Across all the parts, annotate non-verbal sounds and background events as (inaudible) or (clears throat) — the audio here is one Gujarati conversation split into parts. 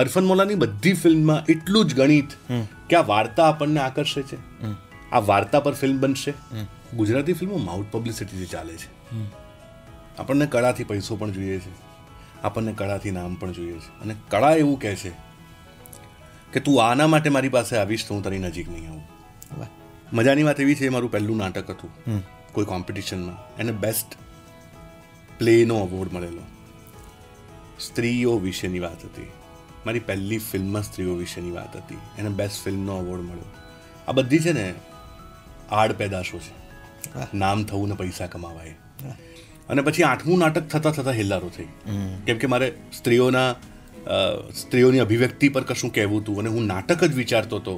હરફન મોલાની બધી ફિલ્મમાં એટલું જ ગણિત કે આ વાર્તા આપણને આકર્ષે છે આ વાર્તા પર ફિલ્મ બનશે ગુજરાતી ફિલ્મો માઉટ પબ્લિસિટીથી ચાલે છે આપણને કળાથી પૈસો પણ જોઈએ છે આપણને કળાથી નામ પણ જોઈએ છે અને કળા એવું કહે છે કે તું આના માટે મારી પાસે આવીશ તો હું તારી નજીક નહીં આવું મજાની વાત એવી છે મારું પહેલું નાટક હતું કોઈ કોમ્પિટિશનમાં એને બેસ્ટ પ્લેનો અવોર્ડ મળેલો સ્ત્રીઓ વિશેની વાત હતી મારી પહેલી ફિલ્મમાં સ્ત્રીઓ વિશેની વાત હતી એને બેસ્ટ ફિલ્મનો અવોર્ડ મળ્યો આ બધી છે ને આડ પેદાશો છે નામ થવું ને પૈસા કમાવાય અને પછી આઠમું નાટક થતા થતા હિલ્લારો થઈ કેમ કે મારે સ્ત્રીઓના સ્ત્રીઓની અભિવ્યક્તિ પર કશું કહેવું હતું અને હું નાટક જ વિચારતો હતો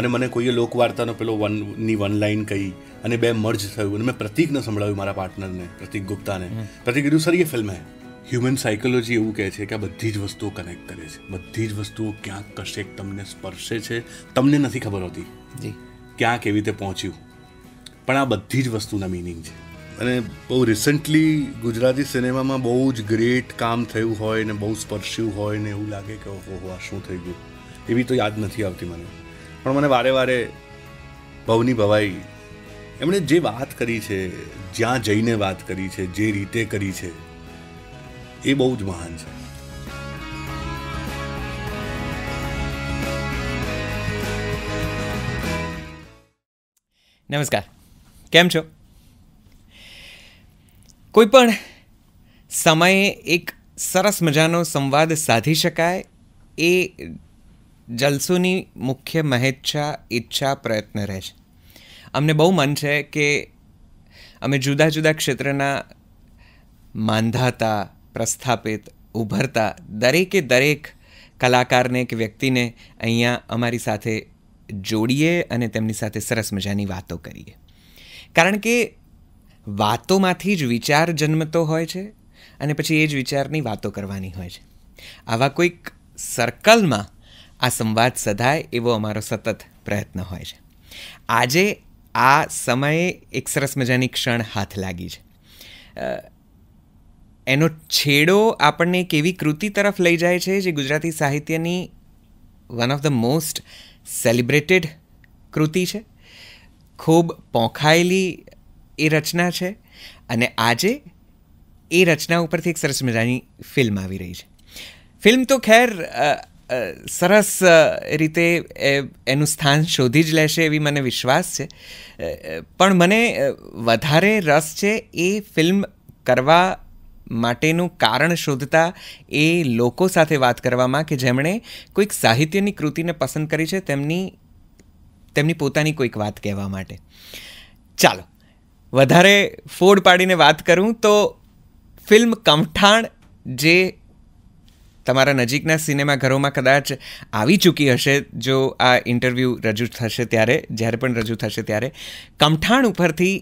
અને મને કોઈએ લોકવાર્તાનો પેલો વન ની વન લાઇન કહી અને બે મર્જ થયું અને મેં પ્રતિકને સંભળાવ્યું મારા પાર્ટનરને પ્રતિક ગુપ્તાને પ્રતિક કીધું સર એ ફિલ્મ હે હ્યુમન સાયકોલોજી એવું કહે છે કે આ બધી જ વસ્તુઓ કનેક્ટ કરે છે બધી જ વસ્તુઓ ક્યાંક કશેક તમને સ્પર્શે છે તમને નથી ખબર હોતી ક્યાં કેવી રીતે પહોંચ્યું પણ આ બધી જ વસ્તુના મિનિંગ છે અને બહુ રિસન્ટલી ગુજરાતી સિનેમામાં બહુ જ ગ્રેટ કામ થયું હોય ને બહુ સ્પર્શ્યું હોય ને એવું લાગે કે ઓહો આ શું થઈ ગયું એવી તો યાદ નથી આવતી મને પણ મને વારે વારે ભવની ભવાઈ એમણે જે વાત કરી છે જ્યાં જઈને વાત કરી છે જે રીતે કરી છે એ બહુ જ મહાન છે નમસ્કાર કેમ છો કોઈ પણ સમયે એક સરસ મજાનો સંવાદ સાધી શકાય એ જલસોની મુખ્ય મહેચ્છા ઈચ્છા પ્રયત્ન રહે છે અમને બહુ મન છે કે અમે જુદા જુદા ક્ષેત્રના માંધાતા પ્રસ્થાપિત ઉભરતા દરેકે દરેક કલાકારને કે વ્યક્તિને અહીંયા અમારી સાથે જોડીએ અને તેમની સાથે સરસ મજાની વાતો કરીએ કારણ કે વાતોમાંથી જ વિચાર જન્મતો હોય છે અને પછી એ જ વિચારની વાતો કરવાની હોય છે આવા કોઈક સર્કલમાં આ સંવાદ સધાય એવો અમારો સતત પ્રયત્ન હોય છે આજે આ સમયે એક સરસ મજાની ક્ષણ હાથ લાગી છે એનો છેડો આપણને એક એવી કૃતિ તરફ લઈ જાય છે જે ગુજરાતી સાહિત્યની one of the most celebrated કૃતિ છે ખૂબ પોંખાયેલી એ રચના છે અને આજે એ રચના ઉપરથી એક સરસ મજાની ફિલ્મ આવી રહી છે ફિલ્મ તો ખેર સરસ રીતે એનું સ્થાન શોધી જ લેશે એવી મને વિશ્વાસ છે પણ મને વધારે રસ છે એ ફિલ્મ કરવા માટેનું કારણ શોધતા એ લોકો સાથે વાત કરવામાં કે જેમણે કોઈક સાહિત્યની કૃતિને પસંદ કરી છે તેમની તેમની પોતાની કોઈક વાત કહેવા માટે ચાલો વધારે ફોડ પાડીને વાત કરું તો ફિલ્મ કમઠાણ જે તમારા નજીકના સિનેમાઘરોમાં કદાચ આવી ચૂકી હશે જો આ ઇન્ટરવ્યૂ રજૂ થશે ત્યારે જ્યારે પણ રજૂ થશે ત્યારે કમઠાણ ઉપરથી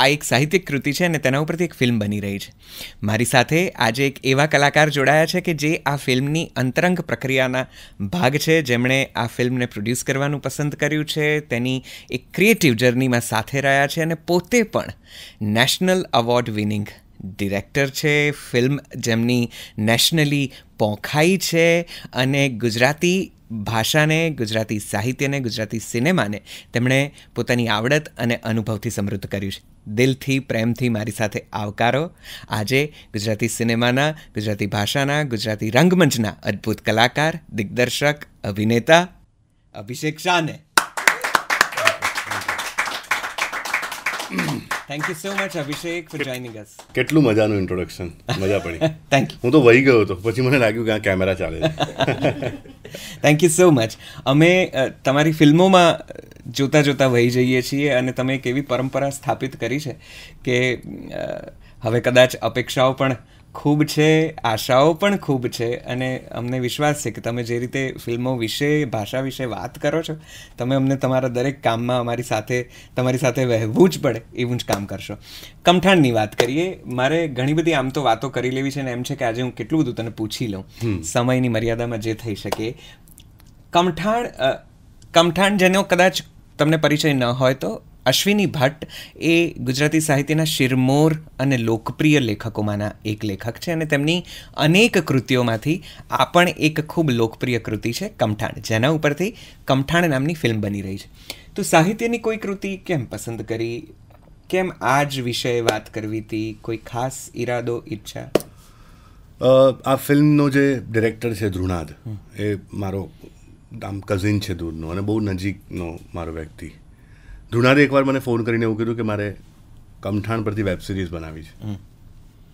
આ એક સાહિત્યિક કૃતિ છે અને તેના ઉપરથી એક ફિલ્મ બની રહી છે મારી સાથે આજે એક એવા કલાકાર જોડાયા છે કે જે આ ફિલ્મની અંતરંગ પ્રક્રિયાના ભાગ છે જેમણે આ ફિલ્મને પ્રોડ્યુસ કરવાનું પસંદ કર્યું છે તેની એક ક્રિએટિવ જર્નીમાં સાથે રહ્યા છે અને પોતે પણ નેશનલ અવોર્ડ વિનિંગ ડિરેક્ટર છે ફિલ્મ જેમની નેશનલી પોંખાઈ છે અને ગુજરાતી ભાષાને ગુજરાતી સાહિત્યને ગુજરાતી સિનેમાને તેમણે પોતાની આવડત અને અનુભવથી સમૃદ્ધ કર્યું છે દિલથી પ્રેમથી મારી સાથે આવકારો આજે ગુજરાતી સિનેમાના ગુજરાતી ભાષાના ગુજરાતી રંગમંચના અદ્ભુત કલાકાર દિગ્દર્શક અભિનેતા અભિષેક શાહને thank you so much Abhishek for joining us કેટલું મજાનું ઇન્ટ્રોડક્શન મજા પડી થેન્ક (laughs) યુ હું તો વહી ગયો હતો પછી મને લાગ્યું કે આ કેમેરા ચાલે થેન્ક યુ સો મચ અમે તમારી ફિલ્મોમાં જોતા જોતા વહી જઈએ છીએ અને તમે એક એવી પરંપરા સ્થાપિત કરી છે કે હવે કદાચ અપેક્ષાઓ પણ ખૂબ છે આશાઓ પણ ખૂબ છે અને અમને વિશ્વાસ છે કે તમે જે રીતે ફિલ્મો વિશે ભાષા વિશે વાત કરો છો તમે અમને તમારા દરેક કામમાં અમારી સાથે તમારી સાથે વહેવું જ પડે એવું જ કામ કરશો કમઠાણની વાત કરીએ મારે ઘણી બધી આમ તો વાતો કરી લેવી છે ને એમ છે કે આજે હું કેટલું બધું તને પૂછી લઉં સમયની મર્યાદામાં જે થઈ શકે કમઠાણ કમઠાણ જેનો કદાચ તમને પરિચય ન હોય તો અશ્વિની ભટ્ટ એ ગુજરાતી સાહિત્યના શિરમોર અને લોકપ્રિય લેખકોમાંના એક લેખક છે અને તેમની અનેક કૃતિઓમાંથી આ પણ એક ખૂબ લોકપ્રિય કૃતિ છે કમઠાણ જેના ઉપરથી કમઠાણ નામની ફિલ્મ બની રહી છે તો સાહિત્યની કોઈ કૃતિ કેમ પસંદ કરી કેમ આ જ વિષয়ে વાત કરવી હતી કોઈ ખાસ ઈરાદો ઈચ્છા આ ફિલ્મનો જે ડિરેક્ટર છે ધૃણાદ એ મારો આમ કઝિન છે દૂરનો અને બહુ નજીકનો મારો વ્યક્તિ ધુણારે એકવાર મને ફોન કરીને એવું કીધું કે મારે કમઠાણ પરથી વેબ સિરીઝ બનાવી છે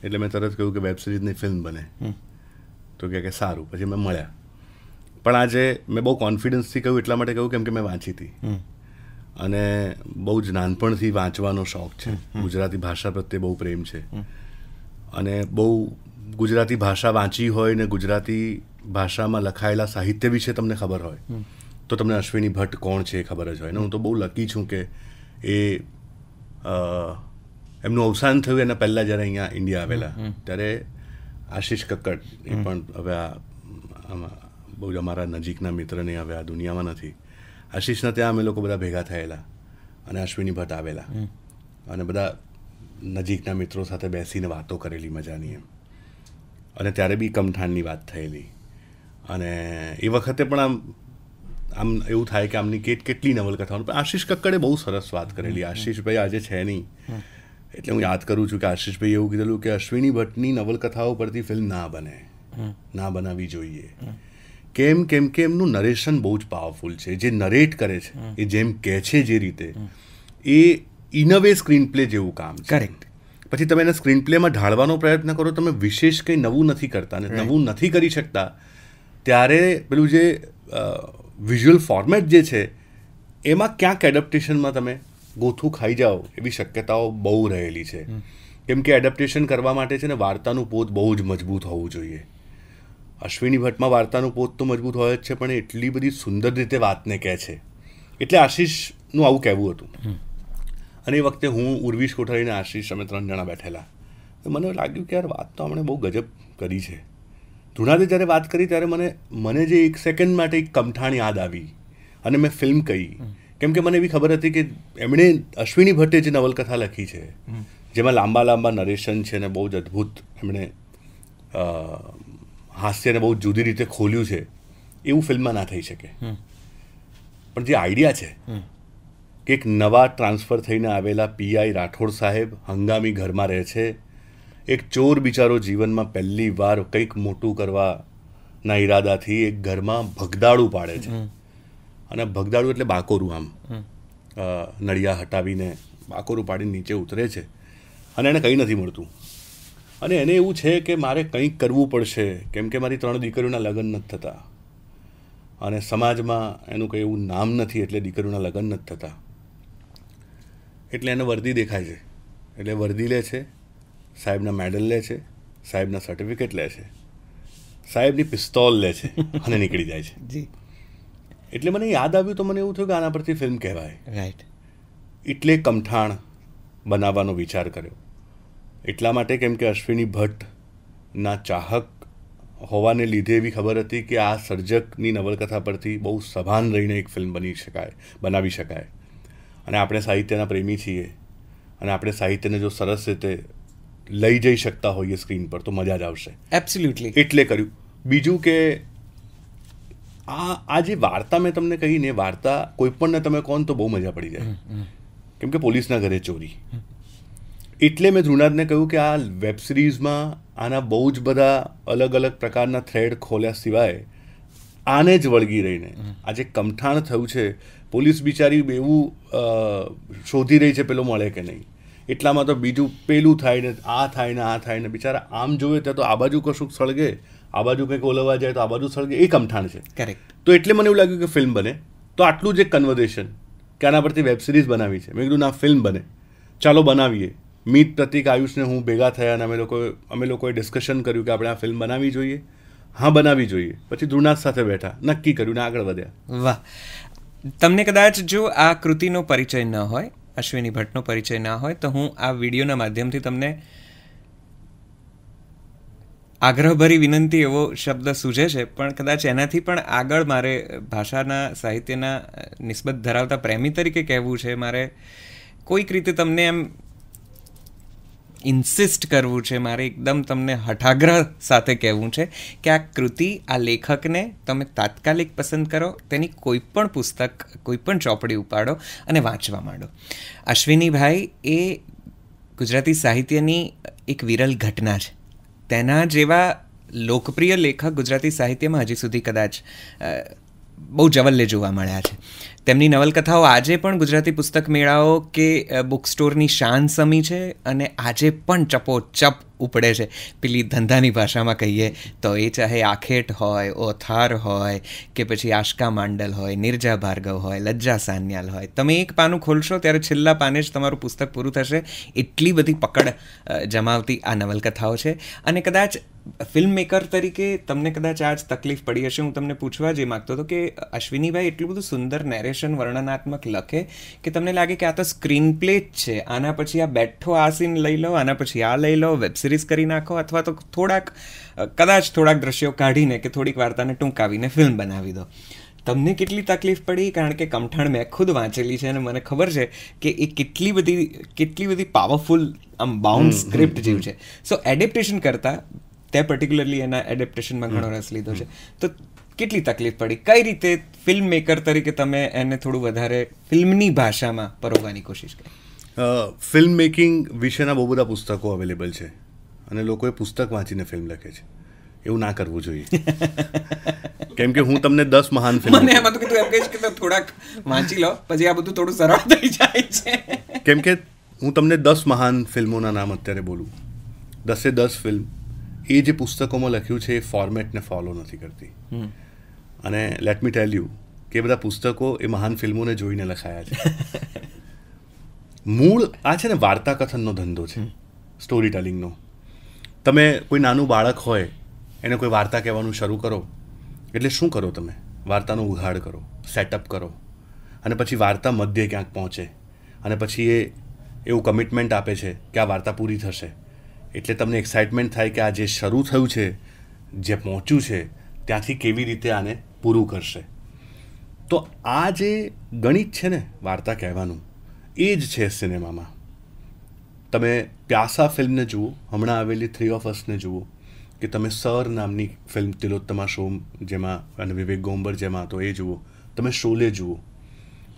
એટલે મેં તરત કહ્યું કે વેબ સિરીઝની ફિલ્મ બને તો કહે કે સારું પછી મેં મળ્યા પણ આજે મેં બહુ કોન્ફિડન્સથી કહ્યું એટલા માટે કહ્યું કેમ કે મેં વાંચી હતી અને બહુ જ નાનપણથી વાંચવાનો શોખ છે ગુજરાતી ભાષા પ્રત્યે બહુ પ્રેમ છે અને બહુ ગુજરાતી ભાષા વાંચી હોય ને ગુજરાતી ભાષામાં લખાયેલા સાહિત્ય વિશે તમને ખબર હોય તો તમને અશ્વિની ભટ્ટ કોણ છે ખબર જ હોય ને હું તો બહુ લકી છું કે એ એમનું અવસાન થયું એના પહેલાં જ્યારે અહીંયા ઇન્ડિયા આવેલા ત્યારે આશીષ કક્કડ એ પણ હવે આ બહુ જ અમારા નજીકના મિત્રને હવે આ દુનિયામાં નથી આશીષના ત્યાં અમે લોકો બધા ભેગા થયેલા અને અશ્વિની ભટ્ટ આવેલા અને બધા નજીકના મિત્રો સાથે બેસીને વાતો કરેલી મજાની એમ અને ત્યારે બી કમઠાણની વાત થયેલી અને એ વખતે પણ આમ આમ એવું થાય કે આમની કેટ કેટલી નવલકથાઓ પણ આશીષ કક્કડે બહુ સરસ વાત કરેલી આશીષભાઈ આજે છે નહીં એટલે હું યાદ કરું છું કે આશીષભાઈ એવું કીધેલું કે અશ્વિની ભટ્ટની નવલકથાઓ પરથી ફિલ્મ ના બને ના બનાવવી જોઈએ કેમ કેમ કે એમનું નરેશન બહુ જ પાવરફુલ છે જે નરેટ કરે છે એ જેમ કહે છે જે રીતે એ in a way screenplay જેવું કામ કરેક્ટ પછી તમે એના સ્ક્રીન પ્લેમાં ઢાળવાનો પ્રયત્ન કરો તમે વિશેષ કંઈ નવું નથી કરતા ને નવું નથી કરી શકતા ત્યારે પેલું જે વિઝ્યુઅલ ફોર્મેટ જે છે એમાં ક્યાંક એડપ્ટેશનમાં તમે ગોથું ખાઈ જાઓ એવી શક્યતાઓ બહુ રહેલી છે કેમ કે એડપ્ટેશન કરવા માટે છે ને વાર્તાનું પોત બહુ જ મજબૂત હોવું જોઈએ અશ્વિની ભટ્ટમાં વાર્તાનું પોત તો મજબૂત હોય જ છે પણ એટલી બધી સુંદર રીતે વાતને કહે છે એટલે આશીષનું આવું કહેવું હતું અને એ વખતે હું ઉર્વીશ કોઠારીને આશીષ અમે ત્રણ જણા બેઠેલા મને લાગ્યું કે યાર વાત તો આપણે બહુ ગજબ કરી છે ધૂણાદે જ્યારે વાત કરી ત્યારે મને મને જે એક સેકન્ડ માટે એક કમઠાણ યાદ આવી અને મેં ફિલ્મ કહી કેમ કે મને એવી ખબર હતી કે એમણે અશ્વિની ભટ્ટે જે નવલકથા લખી છે જેમાં લાંબા લાંબા નરેશન છે ને બહુ જ અદ્ભુત એમણે હાસ્યને બહુ જુદી રીતે ખોલ્યું છે એવું ફિલ્મમાં ના થઈ શકે પણ જે આઈડિયા છે કે એક નવા ટ્રાન્સફર થઈને આવેલા પીઆઈ રાઠોડ સાહેબ હંગામી ઘરમાં રહે છે એક ચોર બિચારો જીવનમાં પહેલી વાર કંઈક મોટું કરવાના ઈરાદાથી એક ઘરમાં ભગદાડું પાડે છે અને ભગદાડું એટલે બાકોરું આમ નળિયા હટાવીને બાકોરું પાડીને નીચે ઉતરે છે અને એને કંઈ નથી મળતું અને એને એવું છે કે મારે કંઈક કરવું પડશે કેમ કે મારી ત્રણ દીકરીઓના લગ્ન નથી થતા અને સમાજમાં એનું કંઈ એવું નામ નથી એટલે દીકરીઓના લગ્ન નથી થતા એટલે એને વર્દી દેખાય છે એટલે વર્દી લે છે સાહેબના મેડલ લે છે સાહેબના સર્ટિફિકેટ લે છે સાહેબની પિસ્તોલ લે છે અને નીકળી જાય છે જી એટલે મને યાદ આવ્યું તો મને એવું થયું કે આના પરથી ફિલ્મ કહેવાય રાઈટ એટલે કમઠાણ બનાવવાનો વિચાર કર્યો એટલા માટે કેમ કે અશ્વિની ભટ્ટના ચાહક હોવાને લીધે એવી ખબર હતી કે આ સર્જકની નવલકથા પરથી બહુ સભાન રહીને એક ફિલ્મ બની શકાય બનાવી શકાય અને આપણે સાહિત્યના પ્રેમી છીએ અને આપણે સાહિત્યને જો સરસ રીતે લઈ જઈ શકતા હોઈએ સ્ક્રીન પર તો મજા જ આવશે એબ્સોલ્યુટલી એટલે કર્યું બીજું કે આ આ જે વાર્તા મેં તમને કહી ને વાર્તા કોઈ પણને તમે કોણ તો બહુ મજા પડી જાય કેમ કે પોલીસના ઘરે ચોરી એટલે મેં ધ્રુનાદને કહ્યું કે આ વેબ સિરીઝમાં આના બહુ જ બધા અલગ અલગ પ્રકારના થ્રેડ ખોલ્યા સિવાય આને જ વળગી રહીને આ જે કમઠાણ થયું છે પોલીસ બિચારી એવું શોધી રહી છે પેલો મળે કે નહીં એટલામાં તો બીજું પેલું થાય ને આ થાય ને આ થાય ને બિચારા આમ જોઈએ ત્યાં તો આ બાજુ કશુંક સળગે આ બાજુ કંઈક ઓલવવા જાય તો આ બાજુ સળગે એ કમઠાણ છે કરેક્ટ તો એટલે મને એવું લાગ્યું કે ફિલ્મ બને તો આટલું જ એક કન્વર્ઝેશન કે આના પરથી વેબ સિરીઝ બનાવી છે મેં કીધું ના ફિલ્મ બને ચાલો બનાવીએ મીત પ્રતિક આયુષને હું ભેગા થયા અને અમે લોકો અમે લોકોએ ડિસ્કશન કર્યું કે આપણે આ ફિલ્મ બનાવી જોઈએ હા બનાવવી જોઈએ પછી ધ્રુનાથ સાથે બેઠા નક્કી કર્યું ને આગળ વધ્યા વાહ તમને કદાચ જો આ કૃતિનો પરિચય ન હોય અશ્વિની ભટ્ટનો પરિચય ના હોય તો હું આ વિડીયોના માધ્યમથી તમને આગ્રહભરી વિનંતી એવો શબ્દ સૂઝે છે પણ કદાચ એનાથી પણ આગળ મારે ભાષાના સાહિત્યના નિસ્બત ધરાવતા પ્રેમી તરીકે કહેવું છે મારે કોઈક રીતે તમને એમ ઇન્સિસ્ટ કરવું છે મારે એકદમ તમને હઠાગ્રહ સાથે કહેવું છે કે આ કૃતિ આ લેખકને તમે તાત્કાલિક પસંદ કરો તેની કોઈ પણ પુસ્તક કોઈ પણ ચોપડી ઉપાડો અને વાંચવા માંડો અશ્વિનીભાઈ એ ગુજરાતી સાહિત્યની એક વિરલ ઘટના છે તેના જેવા લોકપ્રિય લેખક ગુજરાતી સાહિત્યમાં હજી સુધી કદાચ બહુ જવલ્લે જોવા મળ્યા છે તેમની નવલકથાઓ આજે પણ ગુજરાતી પુસ્તક મેળાઓ કે બુક સ્ટોરની શાન સમી છે અને આજે પણ ચપોચપ ઉપડે છે પેલી ધંધાની ભાષામાં કહીએ તો એ ચાહે આખેટ હોય ઓથાર હોય કે પછી આશકા માંડલ હોય નિર્જા ભાર્ગવ હોય લજ્જા સાન્યાલ હોય તમે એક પાનું ખોલશો ત્યારે છેલ્લા પાને જ તમારું પુસ્તક પૂરું થશે એટલી બધી પકડ જમાવતી આ નવલકથાઓ છે અને કદાચ ફિલ્મ મેકર તરીકે તમને કદાચ આજ તકલીફ પડી હશે હું તમને પૂછવા જે માગતો હતો કે અશ્વિનીભાઈ એટલું બધું સુંદર નેરેશન વર્ણનાત્મક લખે કે તમને લાગે કે આ તો સ્ક્રીન પ્લે જ છે આના પછી આ બેઠો આ સીન લઈ લો આના પછી આ લઈ લો વેબ સિરીઝ કરી નાખો અથવા તો થોડાક કદાચ થોડાક દ્રશ્યો કાઢીને કે થોડીક વાર્તાને ટૂંકાવીને ફિલ્મ બનાવી દો તમને કેટલી તકલીફ પડી કારણ કે કમઠાણ મેં ખુદ વાંચેલી છે અને મને ખબર છે કે એ કેટલી બધી કેટલી બધી પાવરફુલ આમ બાઉન્ડ સ્ક્રિપ્ટ જેવું છે સો એડેપ્ટેશન કરતાં તે પર્ટિક્યુલરલી એના એડેપ્ટેશનમાં ઘણો રસ લીધો છે તો કેટલી તકલીફ પડી કઈ રીતે ફિલ્મ મેકર તરીકે તમે એને થોડું વધારે ફિલ્મની ભાષામાં પરોવવાની કોશિશ કરી ફિલ્મ મેકિંગ વિશેના બહુ બધા પુસ્તકો અવેલેબલ છે અને લોકોએ પુસ્તક વાંચીને ફિલ્મ લખે છે એવું ના કરવું જોઈએ (laughs) કેમ કે હું તમને દસ મહાન ફિલ્મ મને એમાં તો કીધું એમ કહીશ કે થોડાક વાંચી લો પછી આ બધું થોડું સરળ થઈ જાય છે કેમ કે હું તમને દસ મહાન ફિલ્મોના નામ અત્યારે બોલું દસે દસ ફિલ્મ એ જે પુસ્તકોમાં લખ્યું છે એ ફોર્મેટને ફોલો નથી કરતી અને લેટ મી ટેલ યુ કે બધા પુસ્તકો એ મહાન ફિલ્મોને જોઈને લખાયા છે (laughs) મૂળ આ છે ને વાર્તા કથનનો ધંધો છે સ્ટોરી ટેલિંગનો તમે કોઈ નાનું બાળક હોય એને કોઈ વાર્તા કહેવાનું શરૂ કરો એટલે શું કરો તમે વાર્તાનો ઉઘાડ કરો સેટઅપ કરો અને પછી વાર્તા મધ્યે ક્યાંક પહોંચે અને પછી એ એવું કમિટમેન્ટ આપે છે કે આ વાર્તા પૂરી થશે એટલે તમને એક્સાઇટમેન્ટ થાય કે આ જે શરૂ થયું છે જે પહોંચ્યું છે ત્યાંથી કેવી રીતે આને પૂરું કરશે તો આ જે ગણિત છે ને વાર્તા કહેવાનું એ જ છે સિનેમામાં તમે પ્યાસા ફિલ્મને જુઓ હમણાં આવેલી થ્રી ઓફ અસને જુઓ કે તમે સર નામની ફિલ્મ તિલોત્તમા શોમ જેમાં અને વિવેક ગોંબર જેમાં હતો એ જુઓ તમે શોલે જુઓ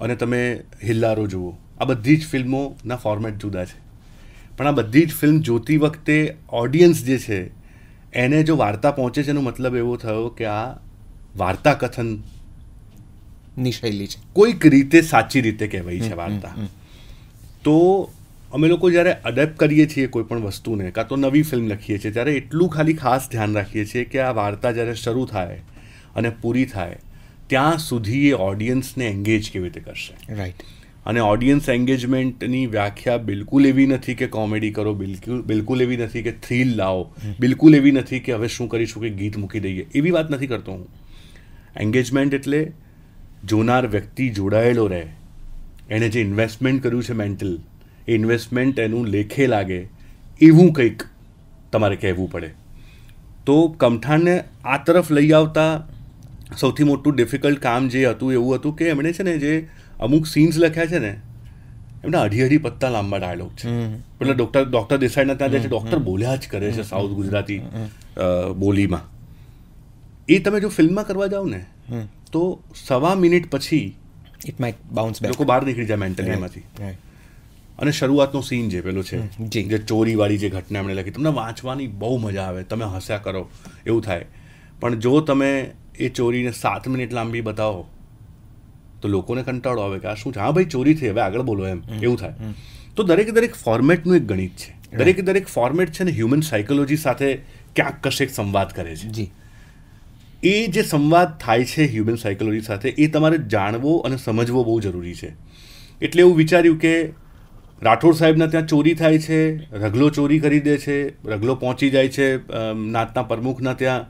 અને તમે હિલ્લારો જુઓ આ બધી જ ફિલ્મોના ફોર્મેટ જુદા છે પણ આ બધી જ ફિલ્મ જોતી વખતે ઓડિયન્સ જે છે એને જો વાર્તા પહોંચે છે એનો મતલબ એવો થયો કે આ વાર્તા કથન ની શૈલી છે કોઈક રીતે સાચી રીતે કહેવાય છે વાર્તા તો અમે લોકો જ્યારે અડેપ્ટ કરીએ છીએ કોઈ પણ વસ્તુને કાં તો નવી ફિલ્મ લખીએ છીએ ત્યારે એટલું ખાલી ખાસ ધ્યાન રાખીએ છીએ કે આ વાર્તા જ્યારે શરૂ થાય અને પૂરી થાય ત્યાં સુધી એ ઓડિયન્સને એન્ગેજ કેવી રીતે કરશે રાઈટ અને ઓડિયન્સ એન્ગેજમેન્ટની વ્યાખ્યા બિલકુલ એવી નથી કે કોમેડી કરો બિલકુલ બિલકુલ એવી નથી કે થ્રીલ લાવો બિલકુલ એવી નથી કે હવે શું કરીશું કે ગીત મૂકી દઈએ એવી વાત નથી કરતો હું એન્ગેજમેન્ટ એટલે જોનાર વ્યક્તિ જોડાયેલો રહે એણે જે ઇન્વેસ્ટમેન્ટ કર્યું છે મેન્ટલ એ ઇન્વેસ્ટમેન્ટ એનું લેખે લાગે એવું કંઈક તમારે કહેવું પડે તો કમઠાણને આ તરફ લઈ આવતા સૌથી મોટું ડિફિકલ્ટ કામ જે હતું એવું હતું કે એમણે છે ને જે અમુક સીન્સ લખ્યા છે ને એમના અઢી અઢી પત્તા લાંબા ડાયલોગ છે પેલા ડોક્ટર ડૉક્ટર દેસાઈના ત્યાં જાય છે ડૉક્ટર બોલ્યા જ કરે છે સાઉથ ગુજરાતી બોલીમાં એ તમે જો ફિલ્મમાં કરવા જાઓ ને તો સવા મિનિટ પછી ઇટ માઇટ બાઉન્સ બેક લોકો બહાર નીકળી જાય મેન્ટલી એમાંથી અને શરૂઆતનો સીન જે પેલો છે જે ચોરીવાળી જે ઘટના એમણે લખી તમને વાંચવાની બહુ મજા આવે તમે હસ્યા કરો એવું થાય પણ જો તમે એ ચોરીને સાત મિનિટ લાંબી બતાવો તો લોકોને કંટાળો આવે કે આ શું છે હા ભાઈ ચોરી થઈ હવે આગળ બોલો એમ એવું થાય તો દરેકે દરેક ફોર્મેટનું એક ગણિત છે દરેકે દરેક ફોર્મેટ છે ને હ્યુમન સાયકોલોજી સાથે ક્યાંક કશેક સંવાદ કરે છે જી એ જે સંવાદ થાય છે હ્યુમન સાયકોલોજી સાથે એ તમારે જાણવો અને સમજવો બહુ જરૂરી છે એટલે એવું વિચાર્યું કે રાઠોડ સાહેબના ત્યાં ચોરી થાય છે રગલો ચોરી કરી દે છે રગલો પહોંચી જાય છે નાતના પ્રમુખના ત્યાં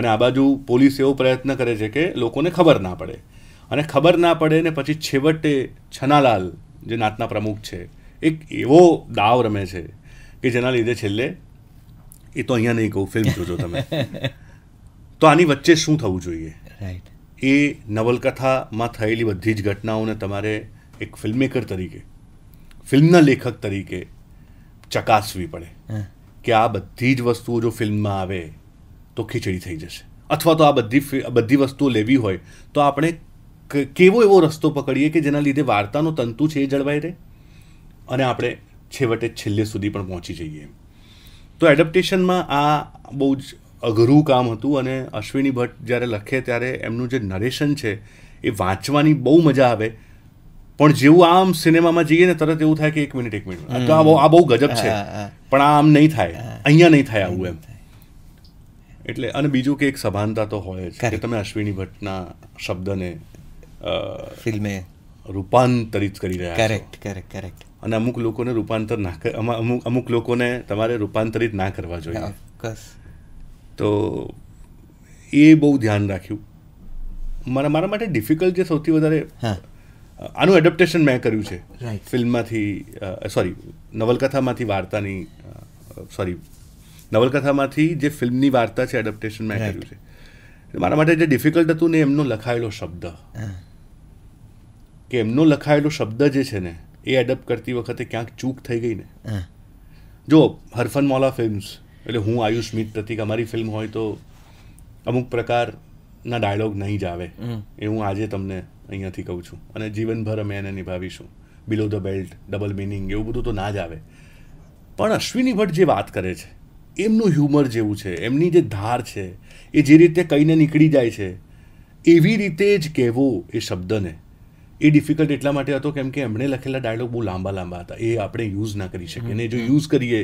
અને આ બાજુ પોલીસ એવો પ્રયત્ન કરે છે કે લોકોને ખબર ના પડે અને ખબર ના પડે ને પછી છેવટે છનાલાલ જે નાતના પ્રમુખ છે એક એવો દાવ રમે છે કે જેના લીધે છેલ્લે એ તો અહીંયા નહીં કહું ફિલ્મ જોજો તમે (laughs) તો આની વચ્ચે શું થવું જોઈએ રાઈટ એ નવલકથામાં થયેલી બધી જ ઘટનાઓને તમારે એક ફિલ્મમેકર તરીકે ફિલ્મના લેખક તરીકે ચકાસવી પડે કે આ બધી જ વસ્તુઓ જો ફિલ્મમાં આવે તો ખીચડી થઈ જશે અથવા તો આ બધી બધી વસ્તુઓ લેવી હોય તો આપણે કેવો એવો રસ્તો પકડીએ કે જેના લીધે વાર્તાનો તંતુ છે એ જળવાઈ રહે અને આપણે છેવટે છેલ્લે સુધી પણ પહોંચી જઈએ તો એડપ્ટેશનમાં આ બહુ જ અઘરું કામ હતું અને અશ્વિની ભટ્ટ જ્યારે લખે ત્યારે એમનું જે નરેશન છે એ વાંચવાની બહુ મજા આવે પણ જેવું આમ સિનેમામાં જઈએ ને તરત એવું થાય કે એક મિનિટ એક મિનિટ આ બહુ આ બહુ ગજબ છે પણ આ આમ નહીં થાય અહીંયા નહીં થાય આવું એમ એટલે અને બીજું કે એક સભાનતા તો હોય છે કે તમે અશ્વિની ભટ્ટના શબ્દને ફિલ્મે રૂપાંતરિત કરી રહ્યા કરેક્ટ કરેક્ટ કરેક્ટ અને અમુક લોકોને રૂપાંતર ના અમુક અમુક લોકોને તમારે રૂપાંતરિત ના કરવા જોઈએ ઓફકોર્સ તો એ બહુ ધ્યાન રાખ્યું મારા મારા માટે ડિફિકલ્ટ જે સૌથી વધારે આનું એડપ્ટેશન મેં કર્યું છે ફિલ્મમાંથી સોરી નવલકથામાંથી વાર્તાની સોરી નવલકથામાંથી જે ફિલ્મની વાર્તા છે એડપ્ટેશન મેં કર્યું છે મારા માટે જે ડિફિકલ્ટ હતું ને એમનો લખાયેલો શબ્દ કે એમનો લખાયેલો શબ્દ જે છે ને એ એડપ્ટ કરતી વખતે ક્યાંક ચૂક થઈ ગઈ ને જો હરફન મોલા ફિલ્મ્સ એટલે હું આયુષ મિત પ્રતિક અમારી ફિલ્મ હોય તો અમુક પ્રકારના ડાયલોગ નહીં જ આવે એ હું આજે તમને અહીંયાથી કહું છું અને જીવનભર અમે એને નિભાવીશું below the belt double meaning એવું બધું તો ના જ આવે પણ અશ્વિની ભટ્ટ જે વાત કરે છે એમનું હ્યુમર જેવું છે એમની જે ધાર છે એ જે રીતે કહીને નીકળી જાય છે એવી રીતે જ કહેવો એ શબ્દને એ ડિફિકલ્ટ એટલા માટે હતો કેમ કે એમણે લખેલા ડાયલોગ બહુ લાંબા લાંબા હતા એ આપણે યુઝ ના કરી શકીએ અને જો યુઝ કરીએ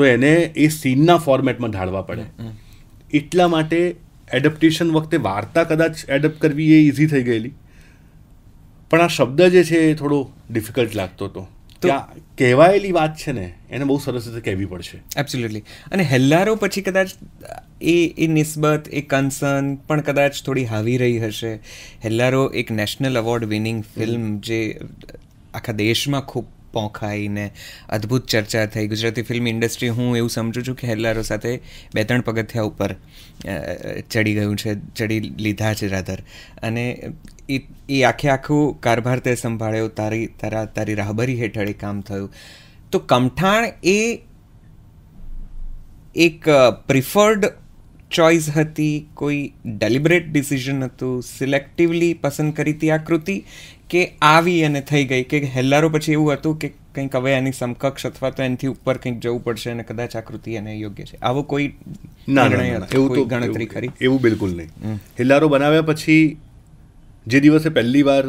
તો એને એ સીનના ફોર્મેટમાં ઢાળવા પડે એટલા માટે એડપ્ટેશન વખતે વાર્તા કદાચ એડપ્ટ કરવી એ ઇઝી થઈ ગયેલી પણ આ શબ્દ જે છે એ થોડો ડિફિકલ્ટ લાગતો હતો તો કહેવાયેલી વાત છે ને એને બહુ સરસ રીતે કહેવી પડશે એબ્સોલ્યુટલી અને હેલ્લારો પછી કદાચ એ એ નિસ્બત એ કન્સર્ન પણ કદાચ થોડી હાવી રહી હશે હેલ્લારો એક નેશનલ એવોર્ડ વિનિંગ ફિલ્મ જે આખા દેશમાં ખૂબ પોંખાઈને અદ્ભુત ચર્ચા થઈ ગુજરાતી ફિલ્મ ઇન્ડસ્ટ્રી હું એવું સમજું છું કે હેલ્લારો સાથે બે ત્રણ પગથિયા ઉપર ચડી ગયું છે ચડી લીધા છે રાધર અને એ આખે આખું કારભાર તે સંભાળ્યો તારી તારા તારી રાહબરી હેઠળ એ કામ થયું તો કમઠાણ એ એક પ્રિફર્ડ ચોઇસ હતી કોઈ ડેલિબરેટ ડિસિઝન હતું સિલેક્ટિવલી પસંદ કરી હતી આ કૃતિ કે આવી અને થઈ ગઈ કે હેલ્લારો પછી એવું હતું કે કંઈક હવે એની સમકક્ષ અથવા તો એનાથી ઉપર કંઈક જવું પડશે અને કદાચ આ કૃતિ એને યોગ્ય છે આવો કોઈ ના એવું તો ગણતરી ખરી એવું બિલકુલ નહીં હેલ્લારો બનાવ્યા પછી જે દિવસે પહેલી વાર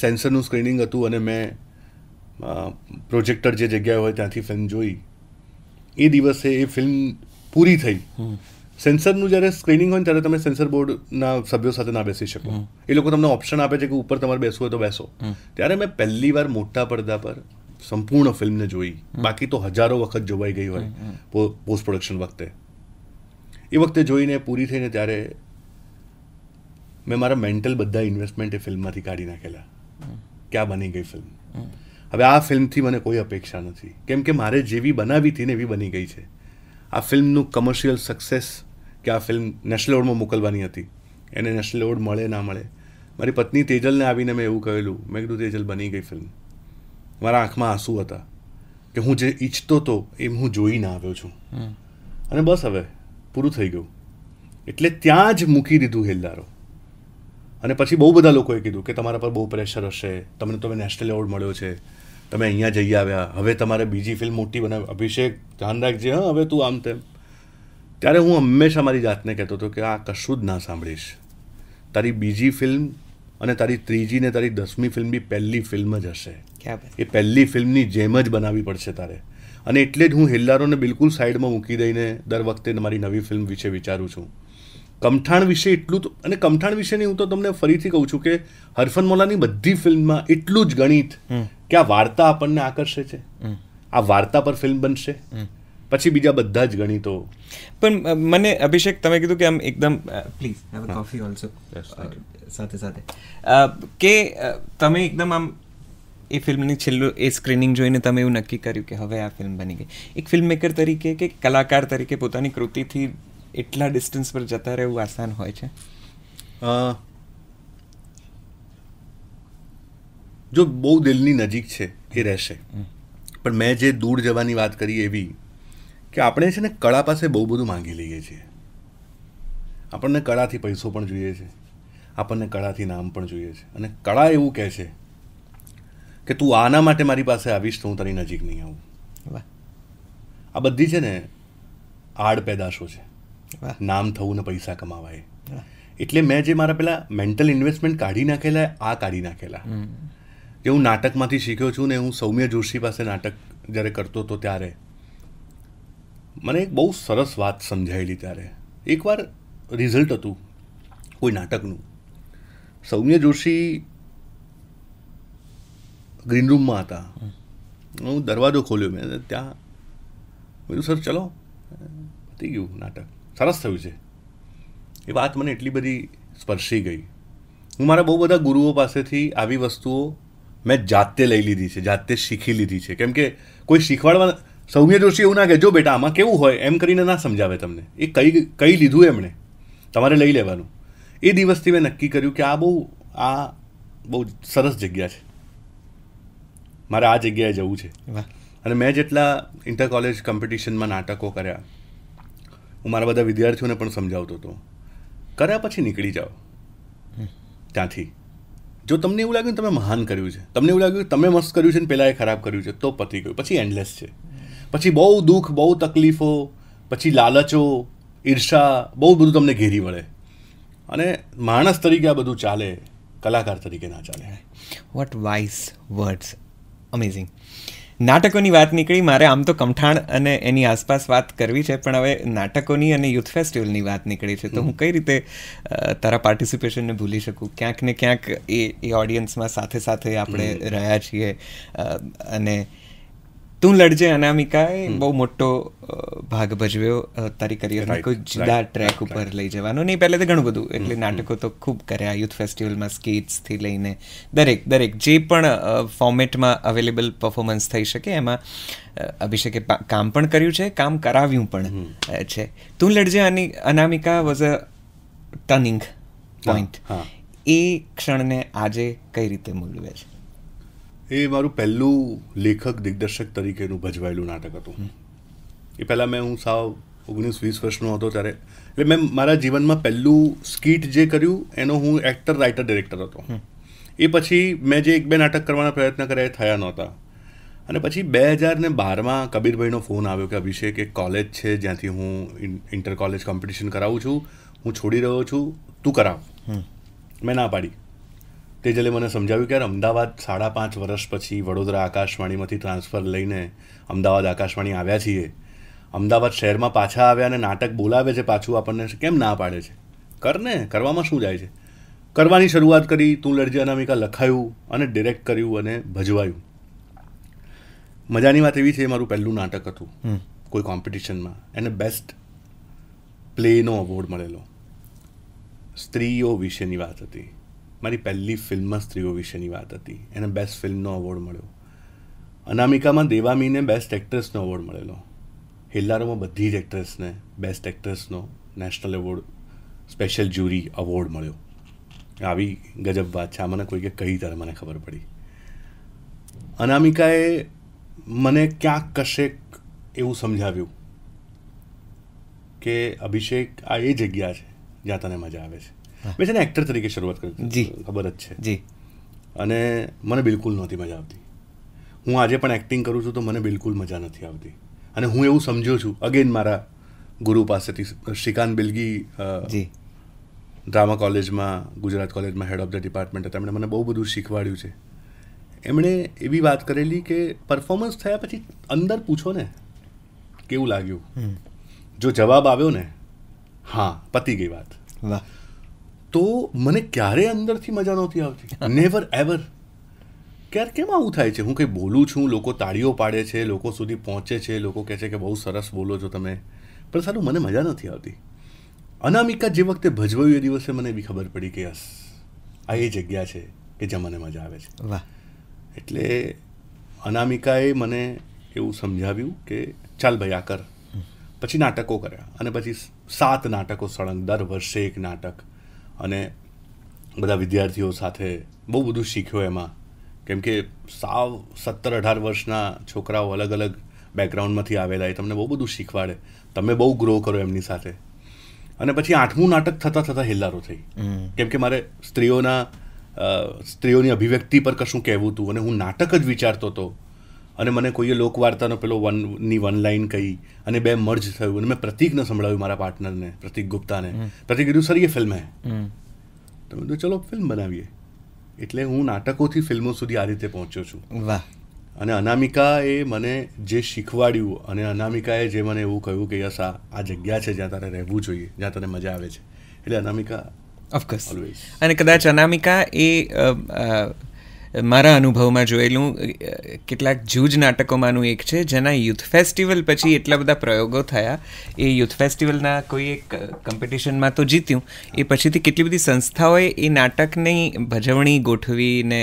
સેન્સરનું સ્ક્રીનિંગ હતું અને મેં પ્રોજેક્ટર જે જગ્યાએ હોય ત્યાંથી ફિલ્મ જોઈ એ દિવસે એ ફિલ્મ પૂરી થઈ સેન્સરનું જ્યારે સ્ક્રીનિંગ હોય ત્યારે તમે સેન્સર બોર્ડના સભ્યો સાથે ના બેસી શકો એ લોકો તમને ઓપ્શન આપે છે કે ઉપર તમારે બેસવું હોય તો બેસો ત્યારે મેં પહેલી વાર મોટા પડદા પર સંપૂર્ણ ફિલ્મને જોઈ બાકી તો હજારો વખત જોવાઈ ગઈ હોય પોસ્ટ પ્રોડક્શન વખતે એ વખતે જોઈને પૂરી થઈને ત્યારે મેં મારા મેન્ટલ બધા ઇન્વેસ્ટમેન્ટ એ ફિલ્મમાંથી કાઢી નાખેલા ક્યાં બની ગઈ ફિલ્મ હવે આ ફિલ્મથી મને કોઈ અપેક્ષા નથી કેમ કે મારે જેવી બનાવી હતી ને એવી બની ગઈ છે આ ફિલ્મનું કમર્શિયલ સક્સેસ કે આ ફિલ્મ નેશનલ એવોર્ડમાં મોકલવાની હતી એને નેશનલ એવોર્ડ મળે ના મળે મારી પત્ની તેજલને આવીને મેં એવું કહેલું મેં કીધું તેજલ બની ગઈ ફિલ્મ મારા આંખમાં આંસુ હતા કે હું જે ઈચ્છતો હતો એ હું જોઈને આવ્યો છું અને બસ હવે પૂરું થઈ ગયું એટલે ત્યાં જ મૂકી દીધું હેલદારો અને પછી બહુ બધા લોકોએ કીધું કે તમારા પર બહુ પ્રેશર હશે તમને તમે નેશનલ એવોર્ડ મળ્યો છે તમે અહીંયા જઈ આવ્યા હવે તમારે બીજી ફિલ્મ મોટી બનાવી અભિષેક ધ્યાન રાખજે હા હવે તું આમ તેમ ત્યારે હું હંમેશા મારી જાતને કહેતો હતો કે આ કશું જ ના સાંભળીશ તારી બીજી ફિલ્મ અને તારી ત્રીજી ને તારી દસમી ફિલ્મ બી પહેલી ફિલ્મ જ હશે એ પહેલી ફિલ્મની જેમ જ બનાવવી પડશે તારે અને એટલે જ હું હેલ્લારોને બિલકુલ સાઈડમાં મૂકી દઈને દર વખતે મારી નવી ફિલ્મ વિશે વિચારું છું કમઠાણ વિશે એટલું તો અને કમઠાણ વિશેની હું તો તમને ફરીથી કહું છું કે હરફન મોલાની બધી ફિલ્મમાં એટલું જ ગણિત કે આ વાર્તા આપણને આકર્ષે છે આ વાર્તા પર ફિલ્મ બનશે પછી બીજા બધા જ ગણિતો પણ મને અભિષેક તમે કીધું કે આમ એકદમ પ્લીઝ હેવ કોફી ઓલ્સો સાથે સાથે કે તમે એકદમ આમ એ ફિલ્મની છેલ્લું એ સ્ક્રીનિંગ જોઈને તમે એવું નક્કી કર્યું કે હવે આ ફિલ્મ બની ગઈ એક ફિલ્મ મેકર તરીકે કે કલાકાર તરીકે પોતાની કૃતિથી એટલા ડિસ્ટન્સ પર જતા રહેવું આસાન હોય છે જો બહુ દિલની નજીક છે એ રહેશે પણ મેં જે દૂર જવાની વાત કરી એવી કે આપણે છે ને કળા પાસે બહુ બધું માંગી લઈએ છીએ આપણને કળાથી પૈસો પણ જોઈએ છે આપણને કળાથી નામ પણ જોઈએ છે અને કળા એવું કહે છે કે તું આના માટે મારી પાસે આવીશ તો હું તારી નજીક નહીં આવું આ બધી છે ને આડ પેદાશો છે નામ થવું ને પૈસા કમાવાય એટલે મેં જે મારા પેલા મેન્ટલ ઇન્વેસ્ટમેન્ટ કાઢી નાખેલા આ કાઢી નાખેલા જે હું નાટકમાંથી શીખ્યો છું ને હું સૌમ્ય જોશી પાસે નાટક જ્યારે કરતો હતો ત્યારે મને એક બહુ સરસ વાત સમજાયેલી ત્યારે એકવાર રિઝલ્ટ હતું કોઈ નાટકનું સૌમ્ય જોશી ગ્રીન રૂમમાં હતા હું દરવાજો ખોલ્યો મેં ત્યાં મેં સર ચલો થઈ ગયું નાટક સરસ થયું છે એ વાત મને એટલી બધી સ્પર્શી ગઈ હું મારા બહુ બધા ગુરુઓ પાસેથી આવી વસ્તુઓ મેં જાતે લઈ લીધી છે જાતે શીખી લીધી છે કેમ કે કોઈ શીખવાડવા સૌમ્ય જોશી એવું ના કે જો બેટા આમાં કેવું હોય એમ કરીને ના સમજાવે તમને એ કઈ કઈ લીધું એમણે તમારે લઈ લેવાનું એ દિવસથી મેં નક્કી કર્યું કે આ બહુ આ બહુ સરસ જગ્યા છે મારે આ જગ્યાએ જવું છે અને મેં જેટલા ઇન્ટર કોલેજ કોમ્પિટિશનમાં નાટકો કર્યા હું મારા બધા વિદ્યાર્થીઓને પણ સમજાવતો હતો કર્યા પછી નીકળી જાઓ ત્યાંથી જો તમને એવું લાગ્યું તમે મહાન કર્યું છે તમને એવું લાગ્યું તમે મસ્ત કર્યું છે ને પહેલાં એ ખરાબ કર્યું છે તો પતી ગયું પછી એન્ડલેસ છે પછી બહુ દુઃખ બહુ તકલીફો પછી લાલચો ઈર્ષા બહુ બધું તમને ઘેરી વળે અને માણસ તરીકે આ બધું ચાલે કલાકાર તરીકે ના ચાલે વોટ વાઇસ વર્ડ્સ અમેઝિંગ નાટકોની વાત નીકળી મારે આમ તો કમઠાણ અને એની આસપાસ વાત કરવી છે પણ હવે નાટકોની અને યુથ ફેસ્ટિવલની વાત નીકળી છે તો હું કઈ રીતે તારા પાર્ટિસિપેશનને ભૂલી શકું ક્યાંક ને ક્યાંક એ એ ઓડિયન્સમાં સાથે સાથે આપણે રહ્યા છીએ અને તું લડજે અનામિકાએ બહુ મોટો ભાગ ભજવ્યો તારી કરિયરના કોઈ જુદા ટ્રેક ઉપર લઈ જવાનો નહીં પહેલાં તો ઘણું બધું એટલે નાટકો તો ખૂબ કર્યા યુથ ફેસ્ટિવલમાં સ્કીટ્સથી લઈને દરેક દરેક જે પણ ફોર્મેટમાં અવેલેબલ પરફોર્મન્સ થઈ શકે એમાં અભિષેકે કામ પણ કર્યું છે કામ કરાવ્યું પણ છે તું લડજે અને Anamika was a turning point એ ક્ષણને આજે કઈ રીતે મૂલવે છે એ મારું પહેલું લેખક દિગ્દર્શક તરીકેનું ભજવાયેલું નાટક હતું એ પહેલાં મેં હું સાવ ઓગણીસ વીસ વર્ષનો હતો ત્યારે એટલે મેં મારા જીવનમાં પહેલું સ્કીટ જે કર્યું એનો હું એક્ટર રાઇટર ડિરેક્ટર હતો એ પછી મેં જે એક બે નાટક કરવાના પ્રયત્ન કર્યા એ થયા નહોતા અને પછી બે હજાર ને બારમાં કબીરભાઈનો ફોન આવ્યો કે અભિષેક એક કોલેજ છે જ્યાંથી હું ઇન્ટર કોલેજ કોમ્પિટિશન કરાવું છું હું છોડી રહ્યો છું તું કરાવ મેં ના પાડી તેજલે મને સમજાવ્યું કે યાર અમદાવાદ સાડા પાંચ વર્ષ પછી વડોદરા આકાશવાણીમાંથી ટ્રાન્સફર લઈને અમદાવાદ આકાશવાણી આવ્યા છીએ અમદાવાદ શહેરમાં પાછા આવ્યા અને નાટક બોલાવે છે પાછું આપણને કેમ ના પાડે છે કરને કરવામાં શું જાય છે કરવાની શરૂઆત કરી તું લડજે અનામિકા લખાયું અને ડિરેક્ટ કર્યું અને ભજવાયું મજાની વાત એવી છે એ મારું પહેલું નાટક હતું કોઈ કોમ્પિટિશનમાં એને બેસ્ટ પ્લેનો અવોર્ડ મળેલો સ્ત્રીઓ વિશેની વાત હતી મારી પહેલી ફિલ્મ સ્ત્રીઓ વિશેની વાત હતી એને બેસ્ટ ફિલ્મનો એવોર્ડ મળ્યો અનામિકામાં દેવામીને બેસ્ટ એક્ટ્રેસનો એવોર્ડ મળેલો હેલ્લારોમાં બધી જ એક્ટ્રેસને બેસ્ટ એક્ટ્રેસનો national award special jury award મળ્યો આવી ગજબ વાત છે આ મને કોઈકે કહી ત્યારે મને ખબર પડી અનામિકાએ મને ક્યાંક કશેક એવું સમજાવ્યું કે અભિષેક આ એ જગ્યા છે જ્યાં તને મજા આવે છે મેં છે ને એક્ટર તરીકે શરૂઆત કરી જી ખબર જ છે જી અને મને બિલકુલ નહોતી મજા આવતી હું આજે પણ એક્ટિંગ કરું છું તો મને બિલકુલ મજા નથી આવતી અને હું એવું સમજ્યો છું અગેન મારા ગુરુ પાસેથી શ્રીકાંત બિલગી જી ડ્રામા કોલેજમાં ગુજરાત કોલેજમાં હેડ ઓફ ધ ડિપાર્ટમેન્ટ હતા એમણે મને બહુ બધું શીખવાડ્યું છે એમણે એવી વાત કરેલી કે પરફોર્મન્સ થયા પછી અંદર પૂછો ને કેવું લાગ્યું જો જવાબ આવ્યો ને હા પતી ગઈ વાત વાહ તો મને ક્યારે અંદરથી મજા નહોતી આવતી નેવર એવર ક્યારે કેમ આવું થાય છે હું કંઈ બોલું છું લોકો તાળીઓ પાડે છે લોકો સુધી પહોંચે છે લોકો કહે છે કે બહુ સરસ બોલો છો તમે પણ સારું મને મજા નથી આવતી અનામિકા જે વખતે ભજવાયું એ દિવસે મને એવી ખબર પડી કે યસ આ એ જગ્યા છે કે જ્યાં મને મજા આવે છે વાહ એટલે અનામિકાએ મને એવું સમજાવ્યું કે ચાલ ભાઈ આ કર પછી નાટકો કર્યા અને પછી સાત નાટકો સળંગ દર વર્ષે એક નાટક અને બધા વિદ્યાર્થીઓ સાથે બહુ બધું શીખ્યો એમાં કેમ કે સાવ સત્તર અઢાર વર્ષના છોકરાઓ અલગ અલગ બેકગ્રાઉન્ડમાંથી આવેલા એ તમને બહુ બધું શીખવાડે તમે બહુ ગ્રો કરો એમની સાથે અને પછી આઠમું નાટક થતાં થતાં હેલ્લારો થઈ કેમ કે મારે સ્ત્રીઓના સ્ત્રીઓની અભિવ્યક્તિ પર કશું કહેવું હતું અને હું નાટક જ વિચારતો હતો અને મને કોઈએ લોકવાર્તાનો પેલો વનની વન લાઇન કહી અને બે મર્જ થયું અને મેં પ્રતિકને સંભળાવ્યું મારા પાર્ટનરને પ્રતિક ગુપ્તાને પ્રતિક કીધું સર એ ફિલ્મ હે તો મેં ચલો ફિલ્મ બનાવીએ એટલે હું નાટકોથી ફિલ્મો સુધી આ રીતે પહોંચ્યો છું વાહ અને અનામિકા એ મને જે શીખવાડ્યું અને અનામિકાએ જે મને એવું કહ્યું કે યસ આ જગ્યા છે જ્યાં તારે રહેવું જોઈએ જ્યાં તને મજા આવે છે એટલે અનામિકા ઓફકોર્સ અને કદાચ અનામિકા એ મારા અનુભવમાં જોયેલું કેટલાક જૂજ નાટકોમાંનું એક છે જેના યુથ ફેસ્ટિવલ પછી એટલા બધા પ્રયોગો થયા એ યુથ ફેસ્ટિવલના કોઈ એક કમ્પિટિશનમાં તો જીત્યું એ પછીથી કેટલી બધી સંસ્થાઓએ એ નાટકની ભજવણી ગોઠવીને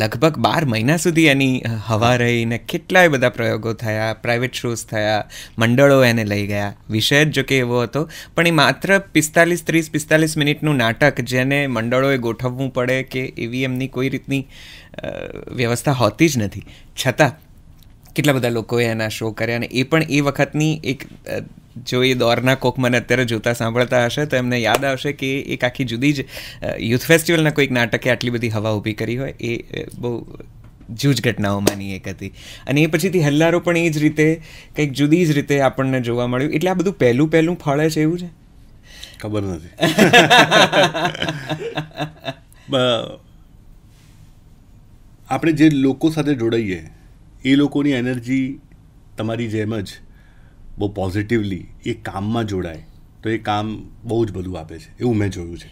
લગભગ બાર મહિના સુધી એની હવા રહીને કેટલાય બધા પ્રયોગો થયા પ્રાઇવેટ શોઝ થયા મંડળો એને લઈ ગયા વિષય જ જોકે એવો હતો પણ એ માત્ર પિસ્તાલીસ ત્રીસ પિસ્તાલીસ મિનિટનું નાટક જેને મંડળોએ ગોઠવવું પડે કે એવી એમની કોઈ રીતની વ્યવસ્થા હોતી જ નથી છતાં કેટલા બધા લોકોએ એના શો કર્યા અને એ પણ એ વખતની એક જો એ દોરના કોક મને અત્યારે જોતા સાંભળતા હશે તો એમને યાદ આવશે કે એક આખી જુદી જ યુથ ફેસ્ટિવલના કોઈક નાટકે આટલી બધી હવા ઊભી કરી હોય એ બહુ જૂજ ઘટનાઓમાંની એક હતી અને એ પછીથી હલ્લારો પણ એ જ રીતે કંઈક જુદી જ રીતે આપણને જોવા મળ્યું એટલે આ બધું પહેલું પહેલું ફળે છે એવું છે ખબર નથી (laughs) આપણે જે લોકો સાથે જોડાઈએ એ લોકોની એનર્જી તમારી જેમ જ બહુ પોઝિટિવલી એ કામમાં જોડાય તો એ કામ બહુ જ બધું આપે છે એવું મેં જોયું છે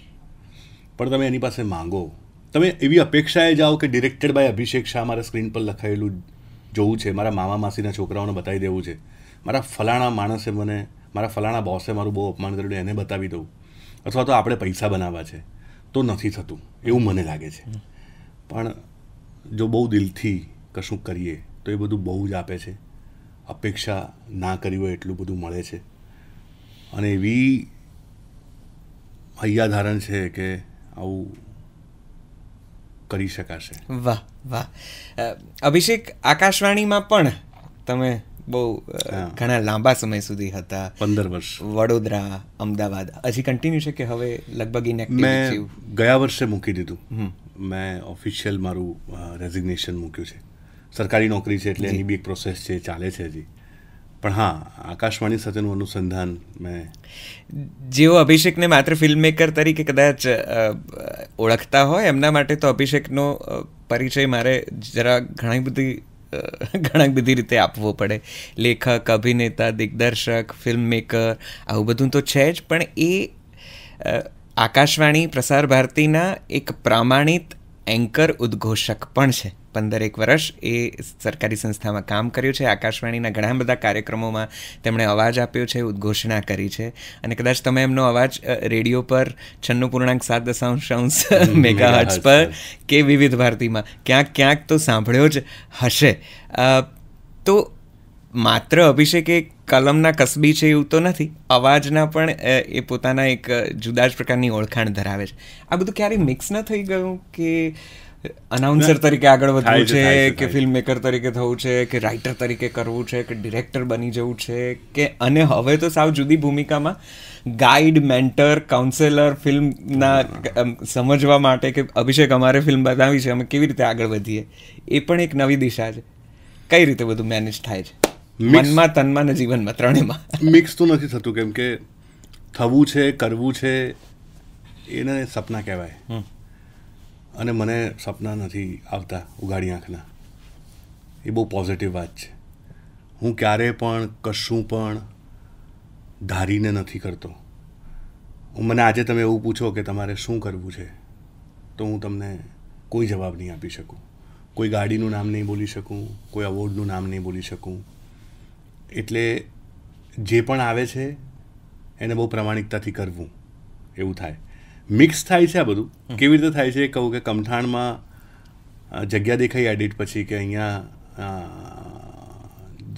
પણ તમે એની પાસે માંગો તમે એવી અપેક્ષાએ જાઓ કે ડિરેક્ટેડ બાય અભિષેક શાહ મારા સ્ક્રીન પર લખાયેલું જોવું છે મારા મામા માસીના છોકરાઓને બતાવી દેવું છે મારા ફલાણા માણસે મને મારા ફલાણા બોસે મારું બહુ અપમાન કર્યું એને બતાવી દઉં અથવા તો આપણે પૈસા બનાવવા છે તો નથી થતું એવું મને લાગે છે પણ જો બહુ દિલથી કશું કરીએ તો એ બધું બહુ જ આપે છે અપેક્ષા ના કરી હોય એટલું બધું મળે છે અને એવી હૈયા ધારણ છે કે આવું કરી શકાશે વાહ વાહ અભિષેક આકાશવાણીમાં પણ તમે બહુ ઘણા લાંબા સમય સુધી હતા પંદર વર્ષ વડોદરા અમદાવાદ હજી કન્ટિન્યુ છે કે હવે લગભગ ઇનેક્ટિવ મેં ગયા વર્ષે મૂકી દીધું મેં ઓફિશિયલ મારું રેઝિગ્નેશન મૂક્યું છે સરકારી નોકરી છે એટલે એની બી એક પ્રોસેસ છે ચાલે છે હજી પણ હા આકાશવાણી સાથેનું અનુસંધાન મેં જેઓ અભિષેકને માત્ર ફિલ્મ મેકર તરીકે કદાચ ઓળખતા હોય એમના માટે તો અભિષેકનો પરિચય મારે જરા ઘણી બધી ઘણા બધી રીતે આપવો પડે લેખક અભિનેતા દિગ્દર્શક ફિલ્મ મેકર આવું બધું તો છે જ પણ એ આકાશવાણી પ્રસાર ભારતીના એક પ્રામાણિત એન્કર ઉદ્ઘોષક પણ છે પંદરેક વર્ષ એ સરકારી સંસ્થામાં કામ કર્યું છે આકાશવાણીના ઘણા બધા કાર્યક્રમોમાં તેમણે અવાજ આપ્યો છે ઉદ્ઘોષણા કરી છે અને કદાચ તમે એમનો અવાજ રેડિયો પર છન્નું પૂર્ણાંક સાત દશાંશ મેગાહર્ટ્સ પર કે વિવિધ ભારતીમાં ક્યાંક ક્યાંક તો સાંભળ્યો જ હશે તો માત્ર અભિષેક એક કલમના કસબી છે એવું તો નથી અવાજના પણ એ પોતાના એક જુદા જ પ્રકારની ઓળખાણ ધરાવે છે આ બધું ક્યારેય મિક્સ ન થઈ ગયું કે અનાઉન્સર તરીકે આગળ વધવું છે કે ફિલ્મ મેકર તરીકે થવું છે કે રાઇટર તરીકે કરવું છે કે ડિરેક્ટર બની જવું છે કે અને હવે તો સાવ જુદી ભૂમિકામાં ગાઈડ મેન્ટર કાઉન્સેલર ફિલ્મના સમજવા માટે કે અભિષેક અમારે ફિલ્મ બનાવી છે અમે કેવી રીતે આગળ વધીએ એ પણ એક નવી દિશા છે કઈ રીતે બધું મેનેજ થાય છે મનમાં તનમાં ને જીવનમાં ત્રણેયમાં મિક્સ તો નથી થતું કેમ કે થવું છે કરવું છે એને સપના કહેવાય અને મને સપના નથી આવતા ઉગાડી આંખના એ બહુ પોઝિટિવ વાત છે હું ક્યારે પણ કશું પણ ધારીને નથી કરતો હું મને આજે તમે એવું પૂછો કે તમારે શું કરવું છે તો હું તમને કોઈ જવાબ નહીં આપી શકું કોઈ ગાડીનું નામ નહીં બોલી શકું કોઈ અવોર્ડનું નામ નહીં બોલી શકું એટલે જે પણ આવે છે એને બહુ પ્રમાણિકતાથી કરવું એવું થાય મિક્સ થાય છે આ બધું કેવી રીતે થાય છે કહું કે કમઠાણમાં જગ્યા દેખાઈ એડિટ પછી કે અહીંયા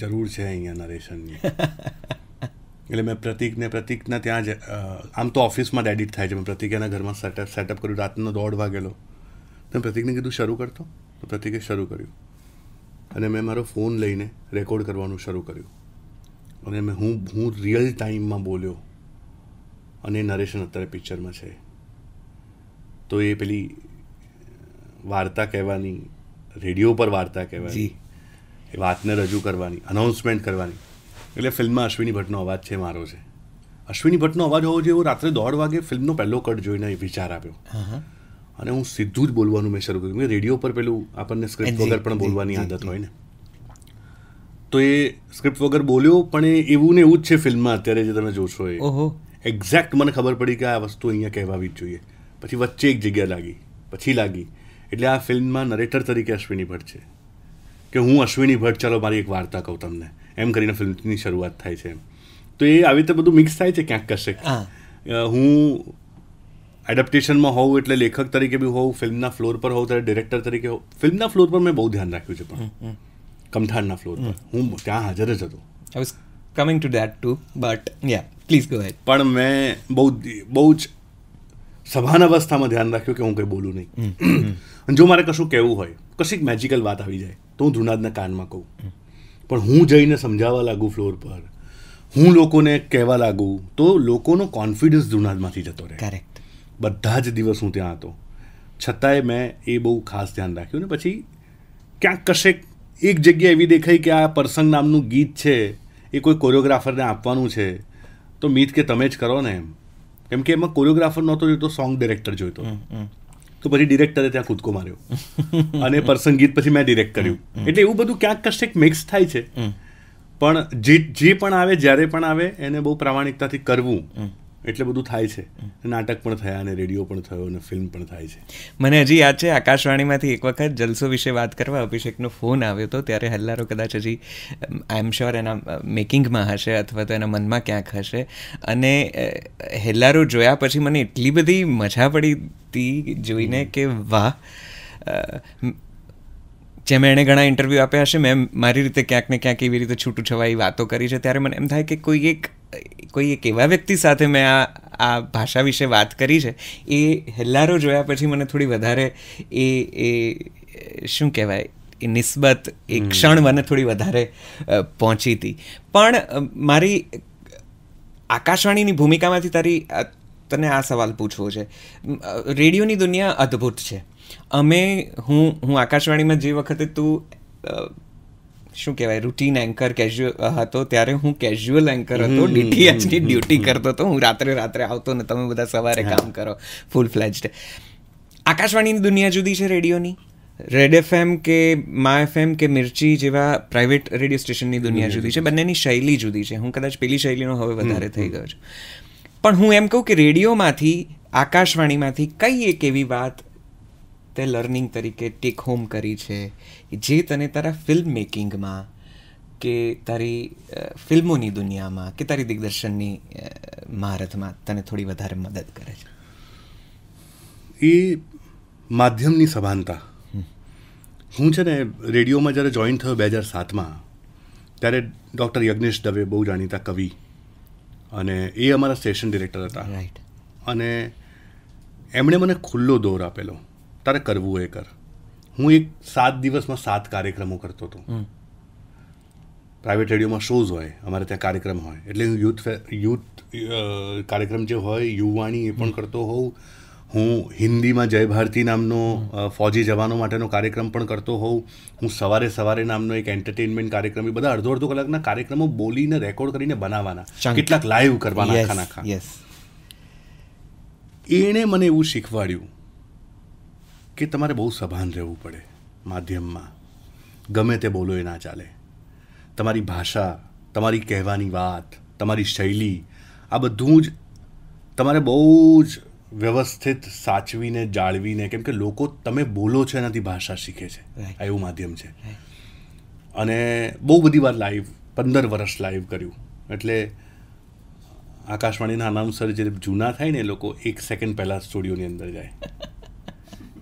જરૂર છે અહીંયા નરેશનની (laughs) એટલે મેં પ્રતિકને પ્રતિકના ત્યાં જ આમ તો ઓફિસમાં એડિટ થાય છે મેં પ્રતિક એના ઘરમાં સેટઅપ સેટઅપ કર્યું રાતનો દોઢ વાગેલો તો પ્રતિકને કીધું શરૂ કરતો તો પ્રતિકે શરૂ કર્યું અને મેં મારો ફોન લઈને રેકોર્ડ કરવાનું શરૂ કર્યું અને મેં હું હું રિયલ ટાઈમમાં બોલ્યો અને નરેશન અત્યારે પિક્ચરમાં છે તો એ પેલી વાર્તા કહેવાની રેડિયો પર વાર્તા કહેવાની એ વાતને રજૂ કરવાની અનાઉન્સમેન્ટ કરવાની એટલે ફિલ્મમાં અશ્વિની ભટ્ટનો અવાજ છે મારો છે અશ્વિની ભટ્ટનો અવાજ હોવો જોઈએ રાત્રે દોઢ વાગે ફિલ્મનો પહેલો કટ જોઈને એ વિચાર આપ્યો અને હું સીધું જ બોલવાનું મેં શરૂ કર્યું રેડિયો પર પેલું આપણને સ્ક્રિપ્ટ વગર પણ બોલવાની આદત હોય ને તો એ સ્ક્રિપ્ટ વગર બોલ્યો પણ એ એવું ને એવું જ છે ફિલ્મમાં અત્યારે જે તમે જોશો એ ઓહો એક્ઝેક્ટ મને ખબર પડી કે આ વસ્તુ અહીંયા કહેવાવી જ જોઈએ પછી વચ્ચે એક જગ્યા લાગી પછી લાગી એટલે આ ફિલ્મમાં નરેટર તરીકે અશ્વિની ભટ્ટ છે કે હું અશ્વિની ભટ્ટ ચાલો મારી એક વાર્તા કહું તમને એમ કરીને ફિલ્મની શરૂઆત થાય છે તો એ આવી રીતે બધું મિક્સ થાય છે ક્યાંક કશે હું એડપ્ટેશનમાં હોઉં એટલે લેખક તરીકે બી હોઉં ફિલ્મના ફ્લોર પર હોઉં ત્યારે ડિરેક્ટર તરીકે હોઉં ફિલ્મના ફ્લોર પર મેં બહુ ધ્યાન રાખ્યું છે પણ કમઠાણના ફ્લોર પર હું ત્યાં હાજર જ હતો I was coming to that too but yeah please go head પણ મેં બહુ બહુ જ સભાન અવસ્થામાં ધ્યાન રાખ્યું કે હું કંઈ બોલું નહીં (clears throat) અને જો મારે કશું કહેવું હોય કશીક મેજિકલ વાત આવી જાય તો હું ધુનાદના કાનમાં કહું પણ હું જઈને સમજાવવા લાગું ફ્લોર પર હું લોકોને કહેવા લાગું તો લોકોનો કોન્ફિડન્સ ધુનાદમાંથી જતો રહે કરેક્ટ બધા જ દિવસ હું ત્યાં હતો છતાંય મેં એ બહુ ખાસ ધ્યાન રાખ્યું ને પછી ક્યાંક કશેક એક જગ્યા એવી દેખાઈ કે આ પ્રસંગ નામનું ગીત છે એ કોઈ કોરિયોગ્રાફરને આપવાનું છે તો મીત કે તમે જ કરો ને એમ કેમ કે એમાં કોરિયોગ્રાફર નહોતો જોઈતો સોંગ ડિરેક્ટર જોઈતો તો પછી ડિરેક્ટરે ત્યાં કૂદકો માર્યો અને ગીત પછી મેં ડિરેક્ટ કર્યું એટલે એવું બધું ક્યાંક કશેક મિક્સ થાય છે પણ જે જે પણ આવે જ્યારે પણ આવે એને બહુ પ્રામાણિકતાથી કરવું એટલે બધું થાય છે નાટક પણ થયા અને રેડિયો પણ થયો અને ફિલ્મ પણ થાય છે મને હજી યાદ છે આકાશવાણીમાંથી એક વખત જલસો વિશે વાત કરવા અભિષેકનો ફોન આવ્યો હતો ત્યારે હલ્લારો કદાચ હજી આઈ એમ શ્યોર એના મેકિંગમાં હશે અથવા તો એના મનમાં ક્યાંક હશે અને હેલ્લારો જોયા પછી મને એટલી બધી મજા પડી હતી જોઈને કે વાહ જેમ એણે ઘણા ઇન્ટરવ્યૂ આપ્યા હશે મેં મારી રીતે ક્યાંક ને ક્યાંક એવી રીતે છૂટું છવાઈ વાતો કરી છે ત્યારે મને એમ થાય કે કોઈ એક કોઈ એક એવા વ્યક્તિ સાથે મેં આ આ ભાષા વિશે વાત કરી છે એ હેલ્લારો જોયા પછી મને થોડી વધારે એ એ શું કહેવાય એ નિસ્બત એ ક્ષણ મને થોડી વધારે પહોંચી હતી પણ મારી આકાશવાણીની ભૂમિકામાંથી તારી તને આ સવાલ પૂછવો છે રેડિયોની દુનિયા અદ્ભુત છે અમે હું હું આકાશવાણીમાં જે વખતે તું શું કહેવાય રૂટીન એન્કર કેઝ્યુઅલ હતો ત્યારે હું કેઝ્યુઅલ એન્કર હતો ડીટીએચની ડ્યુટી કરતો હતો હું રાત્રે રાત્રે આવતો ને તમે બધા સવારે કામ કરો ફૂલ ફ્લેજ્ડ આકાશવાણીની દુનિયા જુદી છે રેડિયોની રેડ એફએમ કે મા એફએમ કે મિર્ચી જેવા પ્રાઇવેટ રેડિયો સ્ટેશનની દુનિયા જુદી છે બંનેની શૈલી જુદી છે હું કદાચ પેલી શૈલીનો હવે વધારે થઈ ગયો છું પણ હું એમ કહું કે રેડિયોમાંથી આકાશવાણીમાંથી કઈ એક એવી વાત તે લર્નિંગ તરીકે ટેક હોમ કરી છે જે તને તારા ફિલ્મ મેકિંગમાં કે તારી ફિલ્મોની દુનિયામાં કે તારી દિગ્દર્શનની મહારથમાં તને થોડી વધારે મદદ કરે છે એ માધ્યમની સભાનતા હું છે ને રેડિયોમાં જ્યારે જોઈન થયો બે હજાર સાતમાં ત્યારે ડૉક્ટર યજ્ઞેશ દવે બહુ જાણીતા કવિ અને એ અમારા સ્ટેશન ડિરેક્ટર હતા રાઈટ અને એમણે મને ખુલ્લો દોર આપેલો તારે કરવું એ કર હું એક સાત દિવસમાં સાત કાર્યક્રમો કરતો હતો પ્રાઇવેટ રેડિયોમાં શોઝ હોય અમારે ત્યાં કાર્યક્રમ હોય એટલે હું યુથ યુથ કાર્યક્રમ જે હોય યુવાણી એ પણ કરતો હોઉં હું હિન્દીમાં જય ભારતી નામનો ફોજી જવાનો માટેનો કાર્યક્રમ પણ કરતો હોઉં હું સવારે સવારે નામનો એક એન્ટરટેનમેન્ટ કાર્યક્રમ એ બધા અડધો અડધો કલાકના કાર્યક્રમો બોલીને રેકોર્ડ કરીને બનાવવાના કેટલાક લાઈવ કરવાના આખા નાખા એણે મને એવું શીખવાડ્યું કે તમારે બહુ સભાન રહેવું પડે માધ્યમમાં ગમે તે બોલો એ ના ચાલે તમારી ભાષા તમારી કહેવાની વાત તમારી શૈલી આ બધું જ તમારે બહુ જ વ્યવસ્થિત સાચવીને જાળવીને કેમ કે લોકો તમે બોલો છો એનાથી ભાષા શીખે છે આ એવું માધ્યમ છે અને બહુ બધી વાર લાઈવ પંદર વર્ષ લાઈવ કર્યું એટલે આકાશવાણીના અનાઉન્સર જે જૂના થાય ને એ લોકો એક સેકન્ડ પહેલાં સ્ટુડિયોની અંદર જાય (laughs)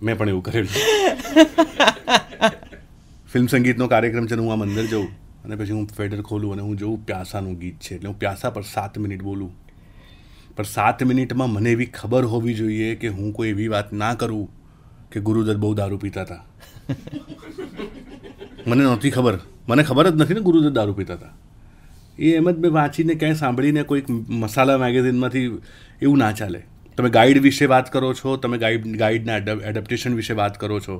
મેં પણ એવું કરેલું (laughs) ફિલ્મ સંગીતનો કાર્યક્રમ છે હું આ અંદર જઉં અને પછી હું ફેડર ખોલું અને હું જોઉં પ્યાસાનું ગીત છે એટલે હું પ્યાસા પર સાત મિનિટ બોલું પણ સાત મિનિટમાં મને એવી ખબર હોવી જોઈએ કે હું કોઈ એવી વાત ના કરું કે ગુરુદત્ત બહુ દારૂ પીતા હતા મને નહોતી ખબર મને ખબર જ નથી ને ગુરુદત્ત દારૂ પીતા હતા એ એમ જ મેં વાંચીને ક્યાંય સાંભળીને કોઈક મસાલા મેગેઝિનમાંથી એવું ના ચાલે તમે ગાઈડ વિશે વાત કરો છો તમે ગાઈડ ગાઈડના એડપ્ટેશન વિશે વાત કરો છો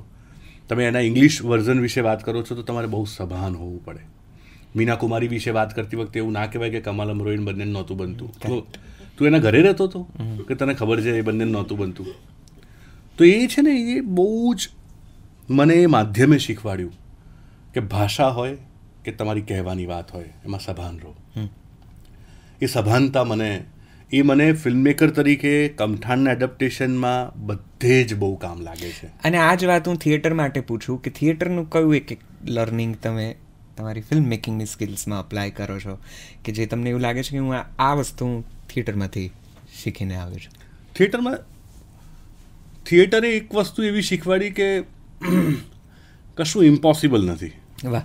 તમે એના ઇંગ્લિશ વર્ઝન વિશે વાત કરો છો તો તમારે બહુ સભાન હોવું પડે મીના કુમારી વિશે વાત કરતી વખતે એવું ના કહેવાય કે કમાલ અમરોઈન બંને નહોતું બનતું તો તું એના ઘરે રહેતો હતો કે તને ખબર છે એ બંને નહોતું બનતું તો એ છે ને એ બહુ જ મને એ માધ્યમે શીખવાડ્યું કે ભાષા હોય કે તમારી કહેવાની વાત હોય એમાં સભાન રહો એ સભાનતા મને એ મને ફિલ્મમેકર તરીકે કમઠાણના એડપ્ટેશનમાં બધે જ બહુ કામ લાગે છે અને આ જ વાત હું થિયેટર માટે પૂછું કે થિયેટરનું કયું એક એક લર્નિંગ તમે તમારી ફિલ્મ મેકિંગની સ્કિલ્સમાં અપ્લાય કરો છો કે જે તમને એવું લાગે છે કે હું આ વસ્તુ હું થિયેટરમાંથી શીખીને આવ્યો છું થિયેટરમાં થિયેટરે એક વસ્તુ એવી શીખવાડી કે (clears throat) કશું ઇમ્પોસિબલ નથી વાહ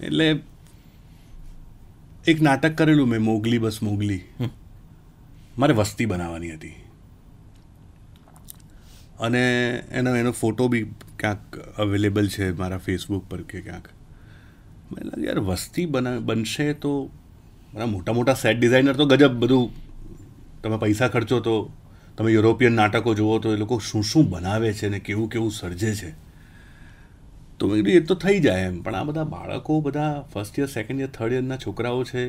એટલે એક નાટક કરેલું મેં મોગલી બસ મોગલી મારે વસ્તી બનાવવાની હતી અને એનો એનો ફોટો બી ક્યાંક અવેલેબલ છે મારા ફેસબુક પર કે ક્યાંક મને લાગે યાર વસ્તી બના બનશે તો મારા મોટા મોટા સેટ ડિઝાઇનર તો ગજબ બધું તમે પૈસા ખર્ચો તો તમે યુરોપિયન નાટકો જુઓ તો એ લોકો શું શું બનાવે છે ને કેવું કેવું સર્જે છે તો મેં કીધું એ તો થઈ જાય એમ પણ આ બધા બાળકો બધા first year second year third યરના છોકરાઓ છે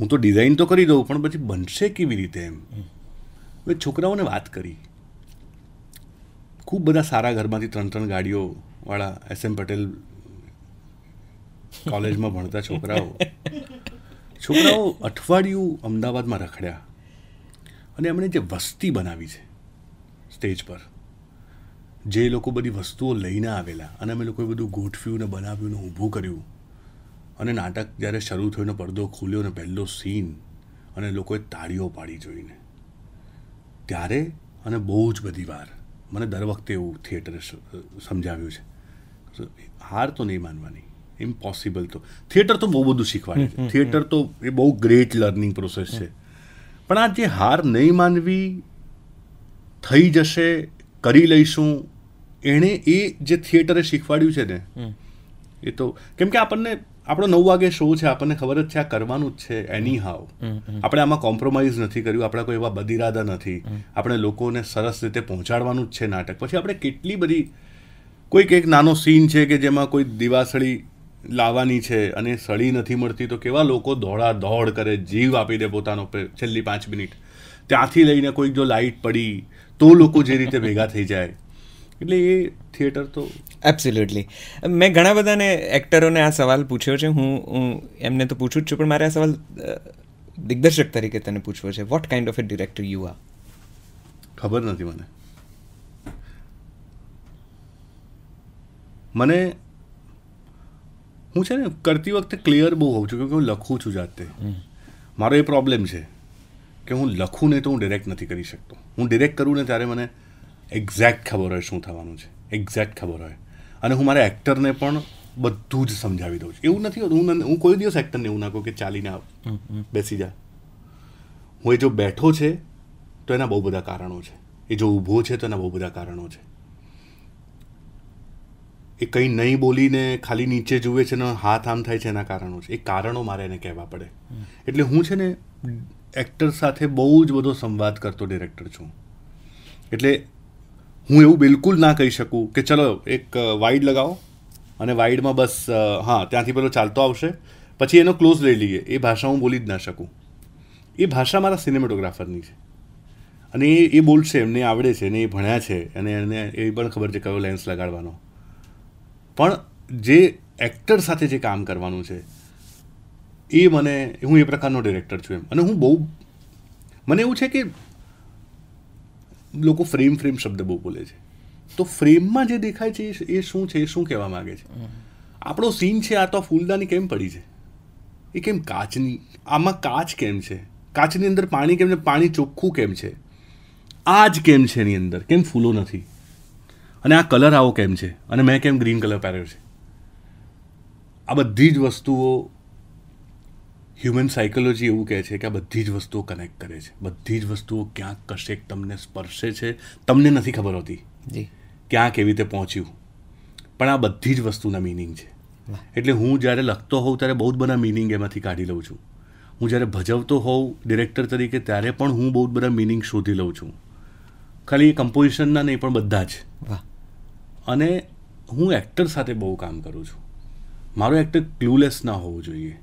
હું તો ડિઝાઇન તો કરી દઉં પણ પછી બનશે કેવી રીતે એમ હવે છોકરાઓને વાત કરી ખૂબ બધા સારા ઘરમાંથી ત્રણ ત્રણ ગાડીઓવાળા એસ એમ પટેલ કોલેજમાં ભણતા છોકરાઓ છોકરાઓ અઠવાડિયું અમદાવાદમાં રખડ્યા અને એમણે જે વસ્તી બનાવી છે સ્ટેજ પર જે લોકો બધી વસ્તુઓ લઈને આવેલા અને અમે લોકોએ બધું ગોઠવ્યું ને બનાવ્યું ને ઊભું કર્યું અને નાટક જ્યારે શરૂ થયું પડદો ખુલ્યો ને પહેલો સીન અને લોકોએ તાળીઓ પાડી જોઈને ત્યારે અને બહુ જ બધી વાર મને દર વખતે એવું થિયેટરે સમજાવ્યું છે હાર તો નહીં માનવાની ઇમ્પોસિબલ તો થિયેટર તો બહુ બધું શીખવાડે છે થિયેટર તો એ બહુ ગ્રેટ લર્નિંગ પ્રોસેસ છે પણ આ જે હાર નહીં માનવી થઈ જશે કરી લઈશું એણે એ જે થિયેટરે શીખવાડ્યું છે ને એ તો કેમ કે આપણને આપણો નવ વાગે શો છે આપણને ખબર જ છે આ કરવાનું જ છે એની હાવ આપણે આમાં કોમ્પ્રોમાઇઝ નથી કર્યું આપણા કોઈ એવા બદિરાદા નથી આપણે લોકોને સરસ રીતે પહોંચાડવાનું જ છે નાટક પછી આપણે કેટલી બધી કોઈક એક નાનો સીન છે કે જેમાં કોઈ દિવાસળી લાવવાની છે અને સળી નથી મળતી તો કેવા લોકો દોડા દોડ કરે જીવ આપી દે પોતાનો છેલ્લી પાંચ મિનિટ ત્યાંથી લઈને કોઈક જો લાઇટ પડી તો લોકો જે રીતે ભેગા થઈ જાય એટલે એ થિયેટર તો એબ્સોલ્યુટલી મેં ઘણા બધાને એક્ટરોને આ સવાલ પૂછ્યો છે હું હું એમને તો પૂછું જ છું પણ મારે આ સવાલ દિગ્દર્શક તરીકે તને પૂછવો છે what kind of a director you are ખબર નથી મને મને હું છે ને કરતી વખતે ક્લિયર બહુ હોઉં છું કે હું લખું છું જાતે મારો એ પ્રોબ્લેમ છે કે હું લખું ને તો હું ડિરેક્ટ નથી કરી શકતો હું ડિરેક્ટ કરું ને ત્યારે મને એક્ઝેક્ટ ખબર હોય શું થવાનું છે એક્ઝેક્ટ ખબર હોય અને હું મારા એક્ટરને પણ બધું જ સમજાવી દઉં છું એવું નથી હું હું કોઈ દિવસ એક્ટરને એવું ના કે ચાલીને આવ બેસી જા હું એ જો બેઠો છે તો એના બહુ બધા કારણો છે એ જો ઊભો છે તો એના બહુ બધા કારણો છે એ કંઈ નહીં બોલીને ખાલી નીચે જુએ છે ને હાથ આમ થાય છે એના કારણો છે એ કારણો મારે એને કહેવા પડે એટલે હું છે ને એક્ટર સાથે બહુ જ બધો સંવાદ કરતો ડિરેક્ટર છું એટલે હું એવું બિલકુલ ના કહી શકું કે ચલો એક વાઇડ લગાવો અને વાઇડમાં બસ હા ત્યાંથી પેલો ચાલતો આવશે પછી એનો ક્લોઝ લઈ લઈએ એ ભાષા હું બોલી જ ના શકું એ ભાષા મારા સિનેમેટોગ્રાફરની છે અને એ એ બોલશે એમને આવડે છે અને એ ભણ્યા છે અને એને એ પણ ખબર છે કયો લેન્સ લગાડવાનો પણ જે એક્ટર સાથે જે કામ કરવાનું છે એ મને હું એ પ્રકારનો ડિરેક્ટર છું એમ અને હું બહુ મને એવું છે કે લોકો ફ્રેમ ફ્રેમ શબ્દ બહુ બોલે છે તો ફ્રેમમાં જે દેખાય છે એ શું છે એ શું કહેવા માગે છે આપણો સીન છે આ તો ફૂલદાની કેમ પડી છે એ કેમ કાચની આમાં કાચ કેમ છે કાચની અંદર પાણી કેમ છે પાણી ચોખ્ખું કેમ છે આ જ કેમ છે એની અંદર કેમ ફૂલો નથી અને આ કલર આવો કેમ છે અને મેં કેમ ગ્રીન કલર પહેર્યો છે આ બધી જ વસ્તુઓ હ્યુમન સાયકોલોજી એવું કહે છે કે આ બધી જ વસ્તુઓ કનેક્ટ કરે છે બધી જ વસ્તુઓ ક્યાંક કશેક તમને સ્પર્શે છે તમને નથી ખબર હોતી ક્યાં કેવી રીતે પહોંચ્યું પણ આ બધી જ વસ્તુના મિનિંગ છે એટલે હું જ્યારે લખતો હોઉં ત્યારે બહુ જ બધા મિનિંગ એમાંથી કાઢી લઉં છું હું જ્યારે ભજવતો હોઉં ડિરેક્ટર તરીકે ત્યારે પણ હું બહુ જ બધા મિનિંગ શોધી લઉં છું ખાલી કમ્પોઝિશનના નહીં પણ બધા જ અને હું એક્ટર સાથે બહુ કામ કરું છું મારો એક્ટર ક્લુલેસ ના હોવો જોઈએ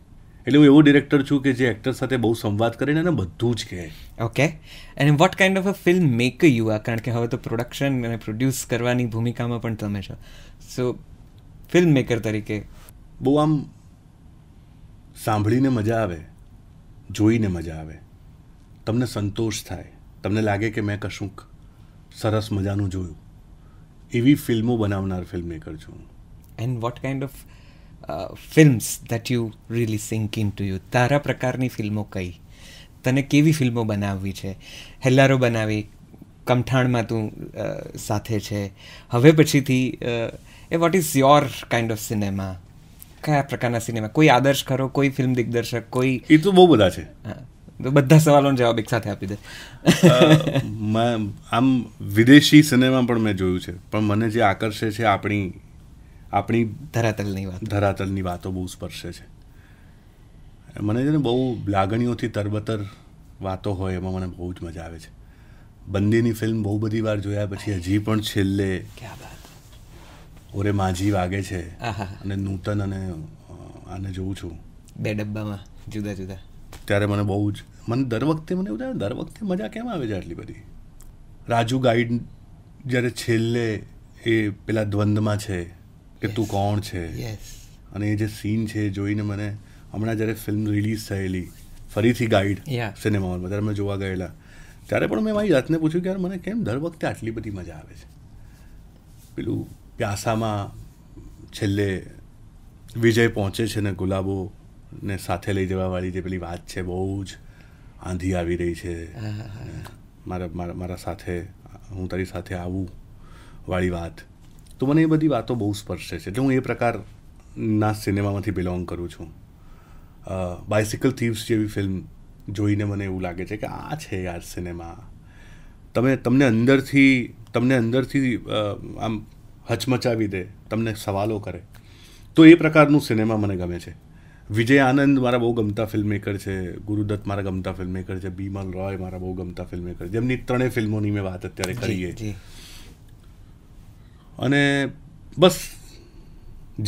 એટલે હું એવો ડિરેક્ટર છું કે જે એક્ટર સાથે બહુ સંવાદ કરીને અને બધું જ કહે okay and what kind of a film maker you આ કારણ કે હવે તો પ્રોડક્શન અને પ્રોડ્યુસ કરવાની ભૂમિકામાં પણ તમે છો સો ફિલ્મ મેકર તરીકે બહુ આમ સાંભળીને મજા આવે જોઈને મજા આવે તમને સંતોષ થાય તમને લાગે કે મેં કશુંક સરસ મજાનું જોયું એવી ફિલ્મો બનાવનાર ફિલ્મ મેકર છું and what kind of films that you really think into you તારા પ્રકારની ફિલ્મો કઈ તને કેવી ફિલ્મો બનાવવી છે હેલ્લારો બનાવી કમઠાણમાં તું સાથે છે હવે પછીથી એ what is your kind of cinema કયા પ્રકારના સિનેમા કોઈ આદર્શ ખરો કોઈ ફિલ્મ દિગ્દર્શક કોઈ એ તો બહુ બધા છે તો બધા સવાલોનો જવાબ એક સાથે આપી દે આમ વિદેશી સિનેમા પણ મેં જોયું છે પણ મને જે આકર્ષે છે આપણી આપણી ધરાતલની વાત ધરાતલની વાતો બહુ સ્પર્શે છે મને છે ને બહુ લાગણીઓથી તરબતર વાતો હોય એમાં મને બહુ જ મજા આવે છે બંદીની ફિલ્મ બહુ બધી વાર જોયા પછી હજી પણ છેલ્લે ઓરે માજી વાગે છે અને નૂતન અને આને જોઉં છું બે ડબ્બામાં જુદા જુદા ત્યારે મને બહુ જ મને દર વખતે મને એવું થાય દર વખતે મજા કેમ આવે છે આટલી બધી રાજુ ગાઈડ જ્યારે છેલ્લે એ પેલા દ્વંદમાં છે કે તું કોણ છે અને એ જે સીન છે જોઈને મને હમણાં જ્યારે ફિલ્મ રિલીઝ થયેલી ફરીથી ગાઈડ સિનેમા સિનેમામાં ત્યારે મેં જોવા ગયેલા ત્યારે પણ મેં મારી જાતને પૂછ્યું કે યાર મને કેમ દર વખતે આટલી બધી મજા આવે છે પેલું પ્યાસામાં છેલ્લે વિજય પહોંચે છે ને ગુલાબો ને સાથે લઈ જવાવાળી જે પેલી વાત છે બહુ જ આંધી આવી રહી છે મારા મારા મારા સાથે હું તારી સાથે આવું વાળી વાત તો મને એ બધી વાતો બહુ સ્પર્શે છે એટલે હું એ પ્રકારના સિનેમામાંથી બિલોંગ કરું છું બાયસિકલ થીવ્સ જેવી ફિલ્મ જોઈને મને એવું લાગે છે કે આ છે યાર સિનેમા તમે તમને અંદરથી તમને અંદરથી આમ હચમચાવી દે તમને સવાલો કરે તો એ પ્રકારનું સિનેમા મને ગમે છે વિજય આનંદ મારા બહુ ગમતા ફિલ્મમેકર છે ગુરુદત્ત મારા ગમતા ફિલ્મમેકર છે બીમલ રોય મારા બહુ ગમતા છે જેમની ત્રણેય ફિલ્મોની મેં વાત અત્યારે કરીએ છીએ અને બસ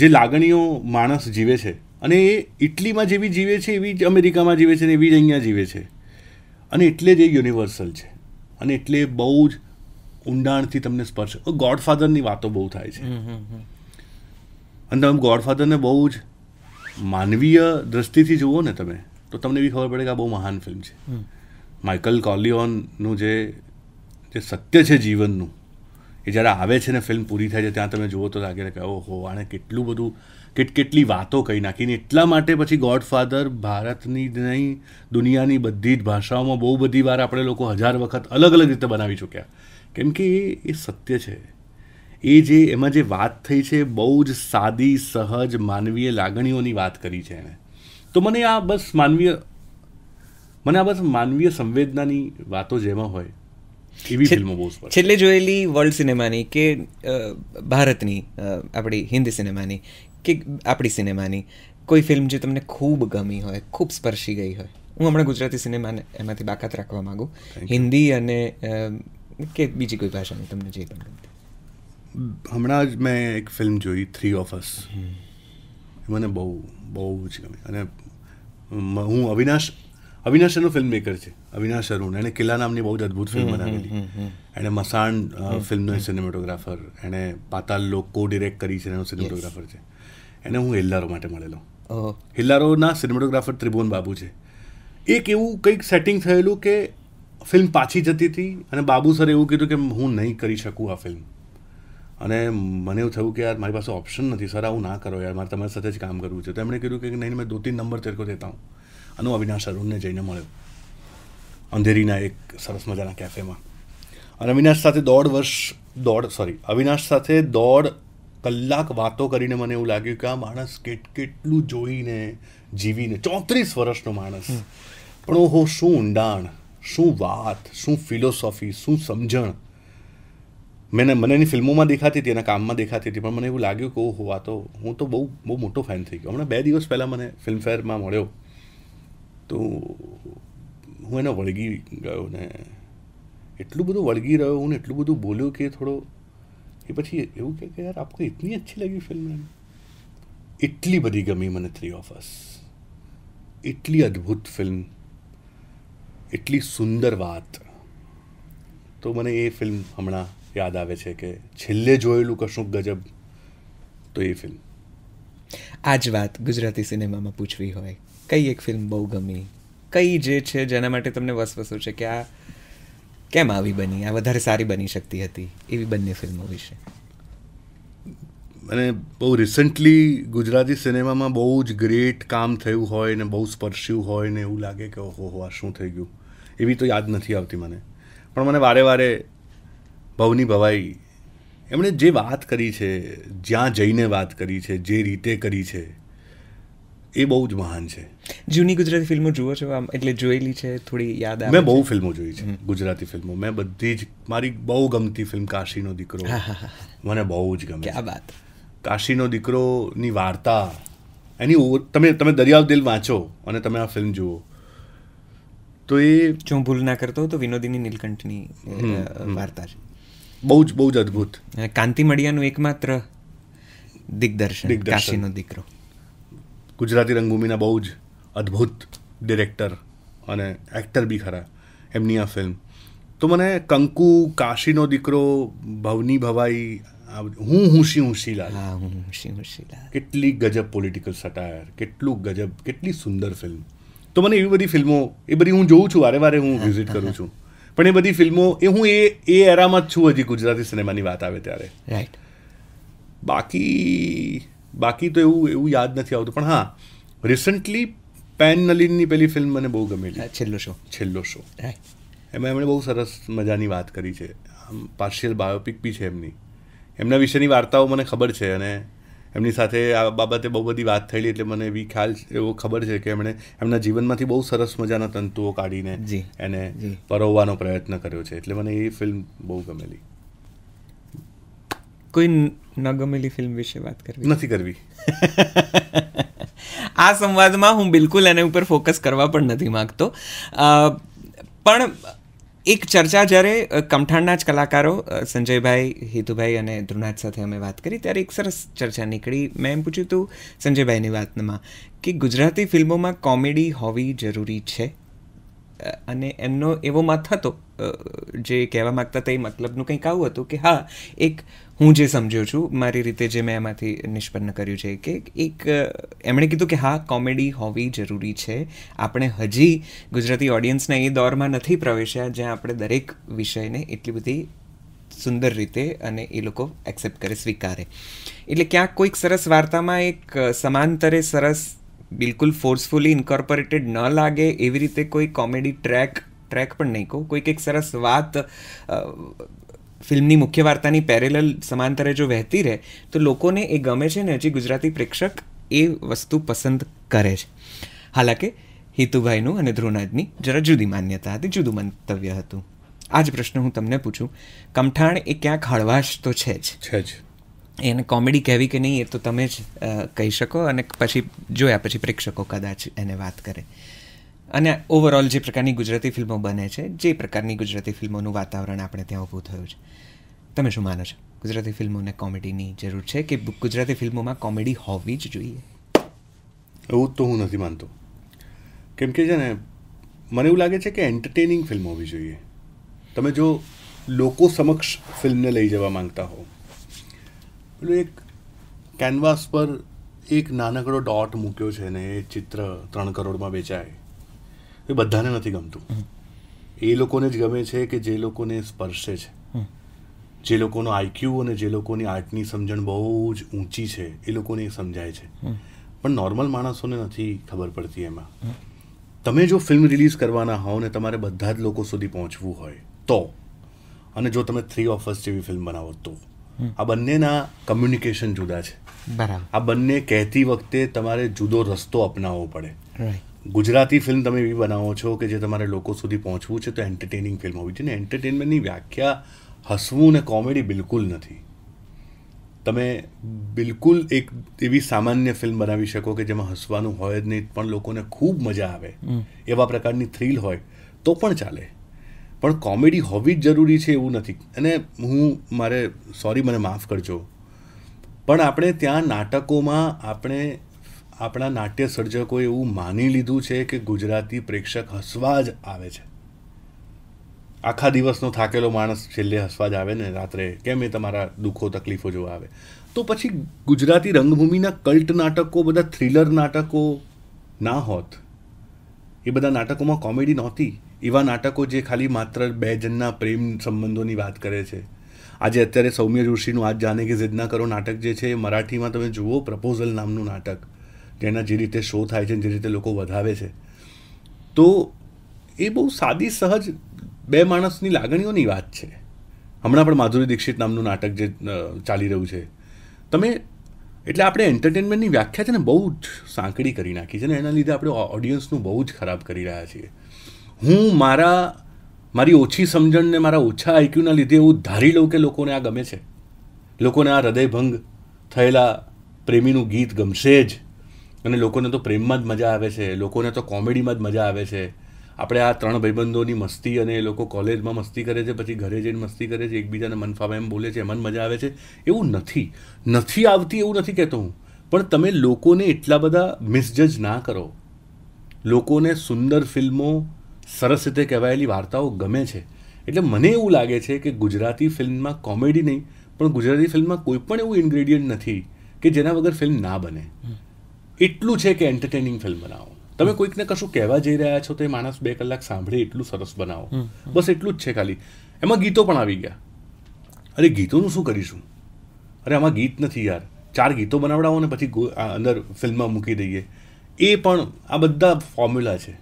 જે લાગણીઓ માણસ જીવે છે અને એ ઇટલીમાં જેવી જીવે છે એવી જ અમેરિકામાં જીવે છે ને એવી જ અહીંયા જીવે છે અને એટલે જ એ યુનિવર્સલ છે અને એટલે બહુ જ ઊંડાણથી તમને સ્પર્શ ગોડફાધરની વાતો બહુ થાય છે અને તમે ગોડફાધરને બહુ જ માનવીય દ્રષ્ટિથી જુઓ ને તમે તો તમને એવી ખબર પડે કે આ બહુ મહાન ફિલ્મ છે માઇકલ કોલિયોનનું જે જે સત્ય છે જીવનનું કે જ્યારે આવે છે ને ફિલ્મ પૂરી થાય છે ત્યાં તમે જુઓ તો લાગે કે ઓહો આણે કેટલું બધું કેટ કેટલી વાતો કહી નાખીને એટલા માટે પછી ગોડફાધર ભારતની જ નહીં દુનિયાની બધી જ ભાષાઓમાં બહુ બધી વાર આપણે લોકો હજાર વખત અલગ અલગ રીતે બનાવી ચૂક્યા કેમ કે એ સત્ય છે એ જે એમાં જે વાત થઈ છે બહુ જ સાદી સહજ માનવીય લાગણીઓની વાત કરી છે એણે તો મને આ બસ માનવીય મને આ બસ માનવીય સંવેદનાની વાતો જેમાં હોય ફિલ્મો બહુ છેલ્લે જોયેલી વર્લ્ડ સિનેમાની કે ભારતની આપણી હિન્દી સિનેમાની કે આપણી સિનેમાની કોઈ ફિલ્મ જે તમને ખૂબ ગમી હોય ખૂબ સ્પર્શી ગઈ હોય હું હમણાં ગુજરાતી સિનેમાને એમાંથી બાકાત રાખવા માંગુ હિન્દી અને કે બીજી કોઈ ભાષાની તમને જે પણ ગમતી હમણાં જ મેં એક ફિલ્મ જોઈ થ્રી ઓફ અસ મને બહુ બહુ જ ગમી અને હું અવિનાશ અવિનાશ એનો ફિલ્મ મેકર છે અવિનાશ અરુણ એણે કિલ્લા નામની બહુ જ અદ્ભુત ફિલ્મ બનાવેલી એણે મસાણ ફિલ્મનો સિનેમેટોગ્રાફર એણે પાતાલ લોક કો ડિરેક્ટ કરી છે એનો સિનેમેટોગ્રાફર છે એને હું હિલ્લારો માટે મળેલો હિલ્લારોના સિનેમેટોગ્રાફર ત્રિભુવન બાબુ છે એક એવું કંઈક સેટિંગ થયેલું કે ફિલ્મ પાછી જતી હતી અને બાબુ સર એવું કીધું કે હું નહીં કરી શકું આ ફિલ્મ અને મને એવું થયું કે યાર મારી પાસે ઓપ્શન નથી સર આવું ના કરો યાર મારે તમારી સાથે જ કામ કરવું છે તો એમણે કીધું કે નહીં મેં દો તીન નંબર તેરે દેતા હું આનું અવિનાશ અરુણને જઈને મળ્યો અંધેરીના એક સરસ મજાના કેફેમાં અને અવિનાશ સાથે દોઢ વર્ષ દોઢ સોરી અવિનાશ સાથે દોઢ કલાક વાતો કરીને મને એવું લાગ્યું કે આ માણસ કેટ કેટલું જોઈને જીવીને ચોત્રીસ વર્ષનો માણસ પણ ઓહો શું ઊંડાણ શું વાત શું ફિલોસોફી શું સમજણ મેં મને એની ફિલ્મોમાં દેખાતી હતી એના કામમાં દેખાતી હતી પણ મને એવું લાગ્યું કે ઓહો આ તો હું તો બહુ બહુ મોટો ફેન થઈ ગયો હમણાં બે દિવસ પહેલાં મને ફિલ્મફેરમાં મળ્યો તો હું એના વળગી ગયો ને એટલું બધું વળગી રહ્યો હું એટલું બધું બોલ્યો કે થોડો એ પછી એવું કહે કે યાર આપકો એટલી અચ્છી લાગી ફિલ્મ એમ એટલી બધી ગમી મને થ્રી ઓફ અસ એટલી અદ્ભુત ફિલ્મ એટલી સુંદર વાત તો મને એ ફિલ્મ હમણાં યાદ આવે છે કે છેલ્લે જોયેલું કશુંક ગજબ તો એ ફિલ્મ આ જ વાત ગુજરાતી સિનેમામાં પૂછવી હોય કઈ એક ફિલ્મ બહુ ગમી કઈ જે છે જેના માટે તમને વસવસો છે કે આ કેમ આવી બની આ વધારે સારી બની શકતી હતી એવી બંને ફિલ્મો વિશે અને બહુ રિસન્ટલી ગુજરાતી સિનેમામાં બહુ જ ગ્રેટ કામ થયું હોય ને બહુ સ્પર્શ્યું હોય ને એવું લાગે કે ઓહો હો આ શું થઈ ગયું એવી તો યાદ નથી આવતી મને પણ મને વારે વારે ભવની ભવાઈ એમણે જે વાત કરી છે જ્યાં જઈને વાત કરી છે જે રીતે કરી છે એ બહુ જ મહાન છે જૂની ગુજરાતી ફિલ્મો જુઓ છો આમ એટલે જોયેલી છે થોડી યાદ આવે મેં બહુ ફિલ્મો જોઈ છે ગુજરાતી ફિલ્મો મેં બધી જ મારી બહુ ગમતી ફિલ્મ કાશીનો દીકરો મને બહુ જ ગમે ક્યાં વાત કાશીનો દીકરોની વાર્તા એની તમે તમે દરિયાવ દિલ વાંચો અને તમે આ ફિલ્મ જુઓ તો એ જો ભૂલ ના કરતો તો વિનોદીની નીલકંઠની વાર્તા છે બહુ જ બહુ જ અદ્ભુત કાંતિ મડિયાનું એકમાત્ર દિગ્દર્શન કાશીનો દીકરો ગુજરાતી રંગભૂમિના બહુ જ અદ્ભુત ડિરેક્ટર અને એક્ટર બી ખરા એમની આ ફિલ્મ તો મને કંકુ કાશીનો દીકરો ભવની ભવાઈ હું હુંશી હુંશીલાલ હુંશી હુંશીલાલ કેટલી ગજબ પોલિટિકલ સટાયર કેટલું ગજબ કેટલી સુંદર ફિલ્મ તો મને એવી બધી ફિલ્મો એ બધી હું જોઉં છું વારે વારે હું વિઝિટ કરું છું પણ એ બધી ફિલ્મો એ હું એ એ એરામાં જ છું હજી ગુજરાતી સિનેમાની વાત આવે ત્યારે રાઈટ બાકી બાકી તો એવું એવું યાદ નથી આવતું પણ હા રિસન્ટલી પેન નલીનની પેલી ફિલ્મ મને બહુ ગમેલી છેલ્લો શો છેલ્લો શો એમાં એમણે બહુ સરસ મજાની વાત કરી છે આમ પાર્શિયલ બાયોપિક બી છે એમની એમના વિશેની વાર્તાઓ મને ખબર છે અને એમની સાથે આ બાબતે બહુ બધી વાત થયેલી એટલે મને એવી ખ્યાલ એવો ખબર છે કે એમણે એમના જીવનમાંથી બહુ સરસ મજાના તંતુઓ કાઢીને એને પરોવવાનો પ્રયત્ન કર્યો છે એટલે મને એ ફિલ્મ બહુ ગમેલી કોઈ ન ગમેલી ફિલ્મ વિશે વાત કરવી નથી કરવી (laughs) આ સંવાદમાં હું બિલકુલ એને ઉપર ફોકસ કરવા પણ નથી માગતો પણ એક ચર્ચા જ્યારે કમઠાણના જ કલાકારો સંજયભાઈ હિતુભાઈ અને ધ્રુનાથ સાથે અમે વાત કરી ત્યારે એક સરસ ચર્ચા નીકળી મેં એમ પૂછ્યું હતું સંજયભાઈની વાતમાં કે ગુજરાતી ફિલ્મોમાં કોમેડી હોવી જરૂરી છે અને એમનો એવો મત હતો જે કહેવા માગતા તે મતલબનું કંઈક આવું હતું કે હા એક હું જે સમજ્યો છું મારી રીતે જે મેં એમાંથી નિષ્પન્ન કર્યું છે કે એક એમણે કીધું કે હા કોમેડી હોવી જરૂરી છે આપણે હજી ગુજરાતી ઓડિયન્સના એ દોરમાં નથી પ્રવેશ્યા જ્યાં આપણે દરેક વિષયને એટલી બધી સુંદર રીતે અને એ લોકો એક્સેપ્ટ કરે સ્વીકારે એટલે ક્યાંક કોઈક સરસ વાર્તામાં એક સમાંતરે સરસ બિલકુલ ફોર્સફુલી ઇન્કોર્પોરેટેડ ન લાગે એવી રીતે કોઈ કોમેડી ટ્રેક ટ્રેક પણ નહીં કહું કોઈક એક સરસ વાત ફિલ્મની મુખ્ય વાર્તાની પેરેલલ સમાંતરે જો વહેતી રહે તો લોકોને એ ગમે છે ને હજી ગુજરાતી પ્રેક્ષક એ વસ્તુ પસંદ કરે છે હાલાકે હિતુભાઈનું અને ધ્રુવનાથની જરા જુદી માન્યતા હતી જુદું મંતવ્ય હતું આ જ પ્રશ્ન હું તમને પૂછું કમઠાણ એ ક્યાંક હળવાશ તો છે જ છે જ એને કોમેડી કહેવી કે નહીં એ તો તમે જ કહી શકો અને પછી જોયા પછી પ્રેક્ષકો કદાચ એને વાત કરે અને ઓવરઓલ જે પ્રકારની ગુજરાતી ફિલ્મો બને છે જે પ્રકારની ગુજરાતી ફિલ્મોનું વાતાવરણ આપણે ત્યાં ઊભું થયું છે તમે શું માનો છો ગુજરાતી ફિલ્મોને કોમેડીની જરૂર છે કે ગુજરાતી ફિલ્મોમાં કોમેડી હોવી જ જોઈએ એવું તો હું નથી માનતો કેમ કે છે ને મને એવું લાગે છે કે એન્ટરટેનિંગ ફિલ્મ હોવી જોઈએ તમે જો લોકો સમક્ષ ફિલ્મને લઈ જવા માંગતા હો પેલું એક કેનવાસ પર એક નાનકડો ડોટ મૂક્યો છે ને એ ચિત્ર ત્રણ કરોડમાં વેચાય એ બધાને નથી ગમતું એ લોકોને જ ગમે છે કે જે લોકોને સ્પર્શે છે જે લોકોનો આઈક્યુ અને જે લોકોની આર્ટની સમજણ બહુ જ ઊંચી છે એ લોકોને સમજાય છે પણ નોર્મલ માણસોને નથી ખબર પડતી એમાં તમે જો ફિલ્મ રિલીઝ કરવાના હો ને તમારે બધા જ લોકો સુધી પહોંચવું હોય તો અને જો તમે થ્રી ઓફર્સ જેવી ફિલ્મ બનાવો તો આ બંનેના કમ્યુનિકેશન જુદા છે બરાબર આ બંને કહેતી વખતે તમારે જુદો રસ્તો અપનાવવો પડે ગુજરાતી ફિલ્મ તમે એવી બનાવો છો કે જે તમારે લોકો સુધી પહોંચવું છે તો એન્ટરટેનિંગ ફિલ્મ હોવી જોઈએ ને એન્ટરટેનમેન્ટની વ્યાખ્યા હસવું ને કોમેડી બિલકુલ નથી તમે બિલકુલ એક એવી સામાન્ય ફિલ્મ બનાવી શકો કે જેમાં હસવાનું હોય જ નહીં પણ લોકોને ખૂબ મજા આવે એવા પ્રકારની થ્રીલ હોય તો પણ ચાલે પણ કોમેડી હોવી જ જરૂરી છે એવું નથી અને હું મારે સોરી મને માફ કરજો પણ આપણે ત્યાં નાટકોમાં આપણે આપણા નાટ્ય સર્જકોએ એવું માની લીધું છે કે ગુજરાતી પ્રેક્ષક હસવા જ આવે છે આખા દિવસનો થાકેલો માણસ છેલ્લે હસવા જ આવે ને રાત્રે કેમ એ તમારા દુઃખો તકલીફો જોવા આવે તો પછી ગુજરાતી રંગભૂમિના કલ્ટ નાટકો બધા થ્રિલર નાટકો ના હોત એ બધા નાટકોમાં કોમેડી નહોતી એવા નાટકો જે ખાલી માત્ર બે જણના પ્રેમ સંબંધોની વાત કરે છે આજે અત્યારે સૌમ્ય જોશીનું આજ જાને કે જિદ કરો નાટક જે છે એ મરાઠીમાં તમે જુઓ પ્રપોઝલ નામનું નાટક જેના જે રીતે શો થાય છે જે રીતે લોકો વધાવે છે તો એ બહુ સાદી સહજ બે માણસની લાગણીઓની વાત છે હમણાં પણ માધુરી દીક્ષિત નામનું નાટક જે ચાલી રહ્યું છે તમે એટલે આપણે એન્ટરટેનમેન્ટની વ્યાખ્યા છે ને બહુ જ સાંકડી કરી નાખી છે ને એના લીધે આપણે ઓડિયન્સનું બહુ જ ખરાબ કરી રહ્યા છીએ હું મારા મારી ઓછી સમજણને મારા ઓછા આઈક્યુના લીધે એવું ધારી લઉં કે લોકોને આ ગમે છે લોકોને આ હૃદયભંગ થયેલા પ્રેમીનું ગીત ગમશે જ અને લોકોને તો પ્રેમમાં જ મજા આવે છે લોકોને તો કોમેડીમાં જ મજા આવે છે આપણે આ ત્રણ ભાઈબંધોની મસ્તી અને એ લોકો કોલેજમાં મસ્તી કરે છે પછી ઘરે જઈને મસ્તી કરે છે એકબીજાને મનફાવે એમ બોલે છે એમાં મજા આવે છે એવું નથી નથી આવતી એવું નથી કહેતો હું પણ તમે લોકોને એટલા બધા મિસજજ ના કરો લોકોને સુંદર ફિલ્મો સરસ રીતે કહેવાયેલી વાર્તાઓ ગમે છે એટલે મને એવું લાગે છે કે ગુજરાતી ફિલ્મમાં કોમેડી નહીં પણ ગુજરાતી ફિલ્મમાં કોઈ પણ એવું ઇન્ગ્રેડિયન્ટ નથી કે જેના વગર ફિલ્મ ના બને એટલું છે કે એન્ટરટેનિંગ ફિલ્મ બનાવો તમે કોઈકને કશું કહેવા જઈ રહ્યા છો તો એ માણસ બે કલાક સાંભળે એટલું સરસ બનાવો બસ એટલું જ છે ખાલી એમાં ગીતો પણ આવી ગયા અરે ગીતોનું શું કરીશું અરે આમાં ગીત નથી યાર ચાર ગીતો બનાવડાવો ને પછી અંદર ફિલ્મમાં મૂકી દઈએ એ પણ આ બધા ફોર્મ્યુલા છે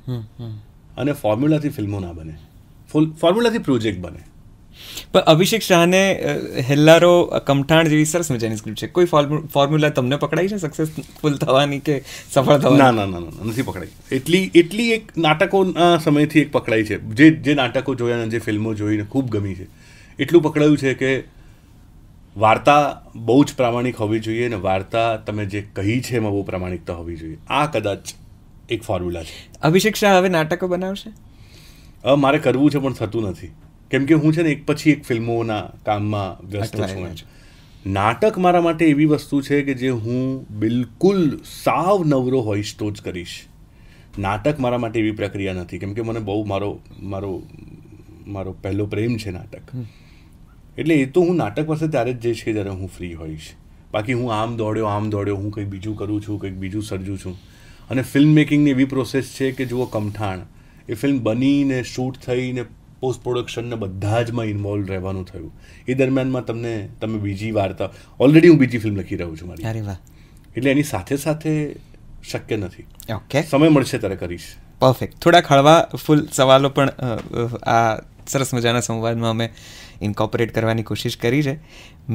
અને ફોર્મ્યુલાથી ફિલ્મો ના બને ફોર્મ્યુલાથી પ્રોજેક્ટ બને પણ અભિષેક શાહને હેલ્લારો કમઠાણ જેવી સરસ મજાની સ્ક્રિપ્ટ છે કોઈ ફોર્મ્યુલા તમને પકડાઈ છે સક્સેસફુલ થવાની કે સફળ થવાની ના ના ના નથી પકડાઈ એટલી એટલી એક નાટકો સમયથી એક પકડાઈ છે જે જે નાટકો જોયા અને જે ફિલ્મો જોઈને ખૂબ ગમી છે એટલું પકડાયું છે કે વાર્તા બહુ જ પ્રામાણિક હોવી જોઈએ અને વાર્તા તમે જે કહી છે એમાં બહુ પ્રામાણિકતા હોવી જોઈએ આ કદાચ એક ફોર્મ્યુલા છે અભિષેક શાહ હવે નાટકો બનાવશે મારે કરવું છે પણ થતું નથી કેમ કે હું છે ને એક પછી એક ફિલ્મોના કામમાં વ્યસ્ત છું નાટક મારા માટે એવી વસ્તુ છે કે જે હું બિલકુલ સાવ નવરો હોઈશ તો જ કરીશ નાટક મારા માટે એવી પ્રક્રિયા નથી કેમ કે મને બહુ મારો મારો મારો પહેલો પ્રેમ છે નાટક એટલે એ તો હું નાટક પાસે ત્યારે જ જઈશ કે જ્યારે હું ફ્રી હોઈશ બાકી હું આમ દોડ્યો આમ દોડ્યો હું કંઈક બીજું કરું છું કંઈક બીજું સર્જું છું અને ફિલ્મ મેકિંગની એવી પ્રોસેસ છે કે જુઓ કમઠાણ એ ફિલ્મ બનીને શૂટ થઈને પોસ્ટ પ્રોડક્શનને બધા જમાં ઇન્વોલ્વ રહેવાનું થયું એ દરમિયાનમાં તમને તમે બીજી વાર્તા ઓલરેડી હું બીજી ફિલ્મ લખી રહ્યો છું મારી અરે વાહ એટલે એની સાથે સાથે શક્ય નથી ઓકે સમય મળશે ત્યારે કરીશ પરફેક્ટ થોડાક હળવા ફૂલ સવાલો પણ આ સરસ મજાના સંવાદમાં અમે ઇન્કોપરેટ કરવાની કોશિશ કરી છે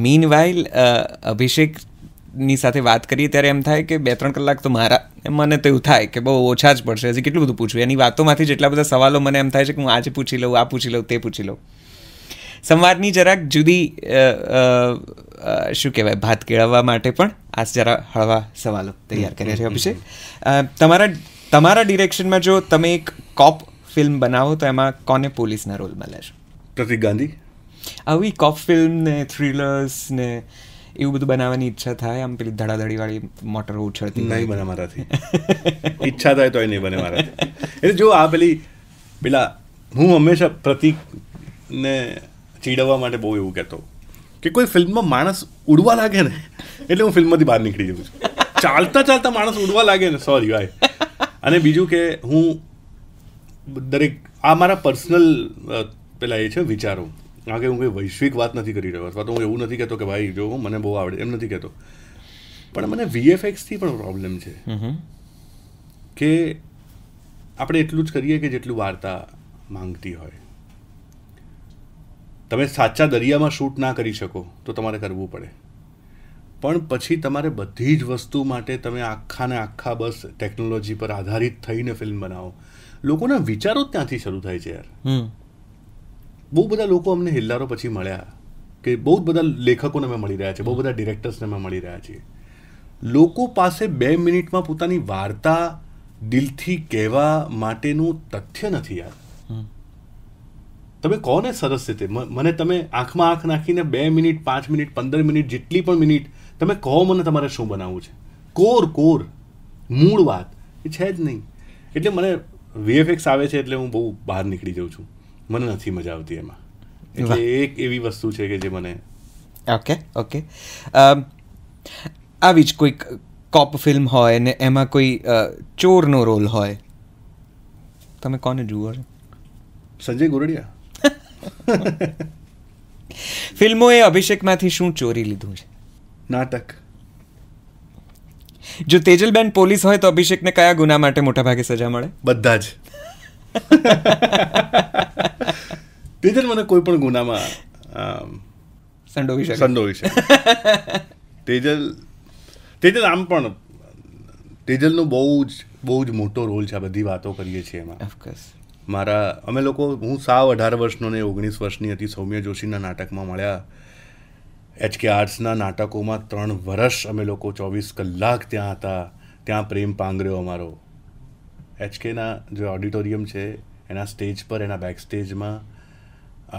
મીન વાઇલ અભિષેક ની સાથે વાત કરીએ ત્યારે એમ થાય કે બે ત્રણ કલાક તો મારા મને તો એવું થાય કે બહુ ઓછા જ પડશે હજી કેટલું બધું પૂછવું એની વાતોમાંથી જેટલા બધા સવાલો મને એમ થાય છે કે હું આજે પૂછી લઉં આ પૂછી લઉં તે પૂછી લઉં સંવાદની જરાક જુદી શું કહેવાય ભાત કેળવવા માટે પણ આ જરા હળવા સવાલો તૈયાર કર્યા છે અભિષેક તમારા તમારા ડિરેક્શનમાં જો તમે એક કોપ ફિલ્મ બનાવો તો એમાં કોને પોલીસના રોલમાં લેશો પ્રતિક ગાંધી આવી કોપ ફિલ્મ ને થ્રિલર્સ ને એવું બધું બનાવવાની ઈચ્છા થાય આમ પેલી વાળી મોટર ઉછળતી નહીં બને મારાથી ઈચ્છા થાય તોય નહીં બને મારાથી એટલે જો આ પેલી પેલા હું હંમેશા પ્રતિકને ચીડવવા માટે બહુ એવું કહેતો કે કોઈ ફિલ્મમાં માણસ ઉડવા લાગે ને એટલે હું ફિલ્મમાંથી બહાર નીકળી જઉં છું ચાલતા ચાલતા માણસ ઉડવા લાગે ને સોરી ભાઈ અને બીજું કે હું દરેક આ મારા પર્સનલ પેલા એ છે વિચારો કારણ કે હું કોઈ વૈશ્વિક વાત નથી કરી રહ્યો અથવા તો હું એવું નથી કહેતો કે ભાઈ જો મને બહુ આવડે એમ નથી કહેતો પણ મને વીએફએક્સથી પણ પ્રોબ્લેમ છે કે આપણે એટલું જ કરીએ કે જેટલું વાર્તા માંગતી હોય તમે સાચા દરિયામાં શૂટ ના કરી શકો તો તમારે કરવું પડે પણ પછી તમારે બધી જ વસ્તુ માટે તમે આખા ને આખા બસ ટેકનોલોજી પર આધારિત થઈને ફિલ્મ બનાવો લોકોના વિચારો ત્યાંથી શરૂ થાય છે યાર બહુ બધા લોકો અમને હિલ્લારો પછી મળ્યા કે બહુ જ બધા લેખકોને અમે મળી રહ્યા છે બહુ બધા ડિરેક્ટર્સને અમે મળી રહ્યા છીએ લોકો પાસે બે મિનિટમાં પોતાની વાર્તા દિલથી કહેવા માટેનું તથ્ય નથી યાર તમે કહો ને સરસ રીતે મને તમે આંખમાં આંખ નાખીને બે મિનિટ પાંચ મિનિટ પંદર મિનિટ જેટલી પણ મિનિટ તમે કહો મને તમારે શું બનાવવું છે કોર કોર મૂળ વાત એ છે જ નહીં એટલે મને વીએફએક્સ આવે છે એટલે હું બહુ બહાર નીકળી જાઉં છું મને નથી મજા આવતી એમાં એટલે એક એવી વસ્તુ છે કે જે મને ઓકે ઓકે આવી જ કોઈક કોપ ફિલ્મ હોય ને એમાં કોઈ ચોરનો રોલ હોય તમે કોને જુઓ છો સંજય ગોરડિયા (laughs) ફિલ્મોએ અભિષેકમાંથી શું ચોરી લીધું છે નાટક જો તેજલબેન પોલીસ હોય તો અભિષેકને કયા ગુના માટે મોટાભાગે સજા મળે બધા જ ટીચર મને કોઈ પણ ગુનામાં સંડોવી શકે સંડોવી શકે તેજલ તેજલ આમ પણ તેજલનો બહુ જ બહુ જ મોટો રોલ છે આ બધી વાતો કરીએ છીએ એમાં ઓફકોર્સ મારા અમે લોકો હું સાવ અઢાર વર્ષનો ને ઓગણીસ વર્ષની હતી સૌમ્ય જોશીના નાટકમાં મળ્યા એચકે આર્ટ્સના નાટકોમાં ત્રણ વર્ષ અમે લોકો ચોવીસ કલાક ત્યાં હતા ત્યાં પ્રેમ પાંગર્યો અમારો એચકેના જે ઓડિટોરિયમ છે એના સ્ટેજ પર એના બેક સ્ટેજમાં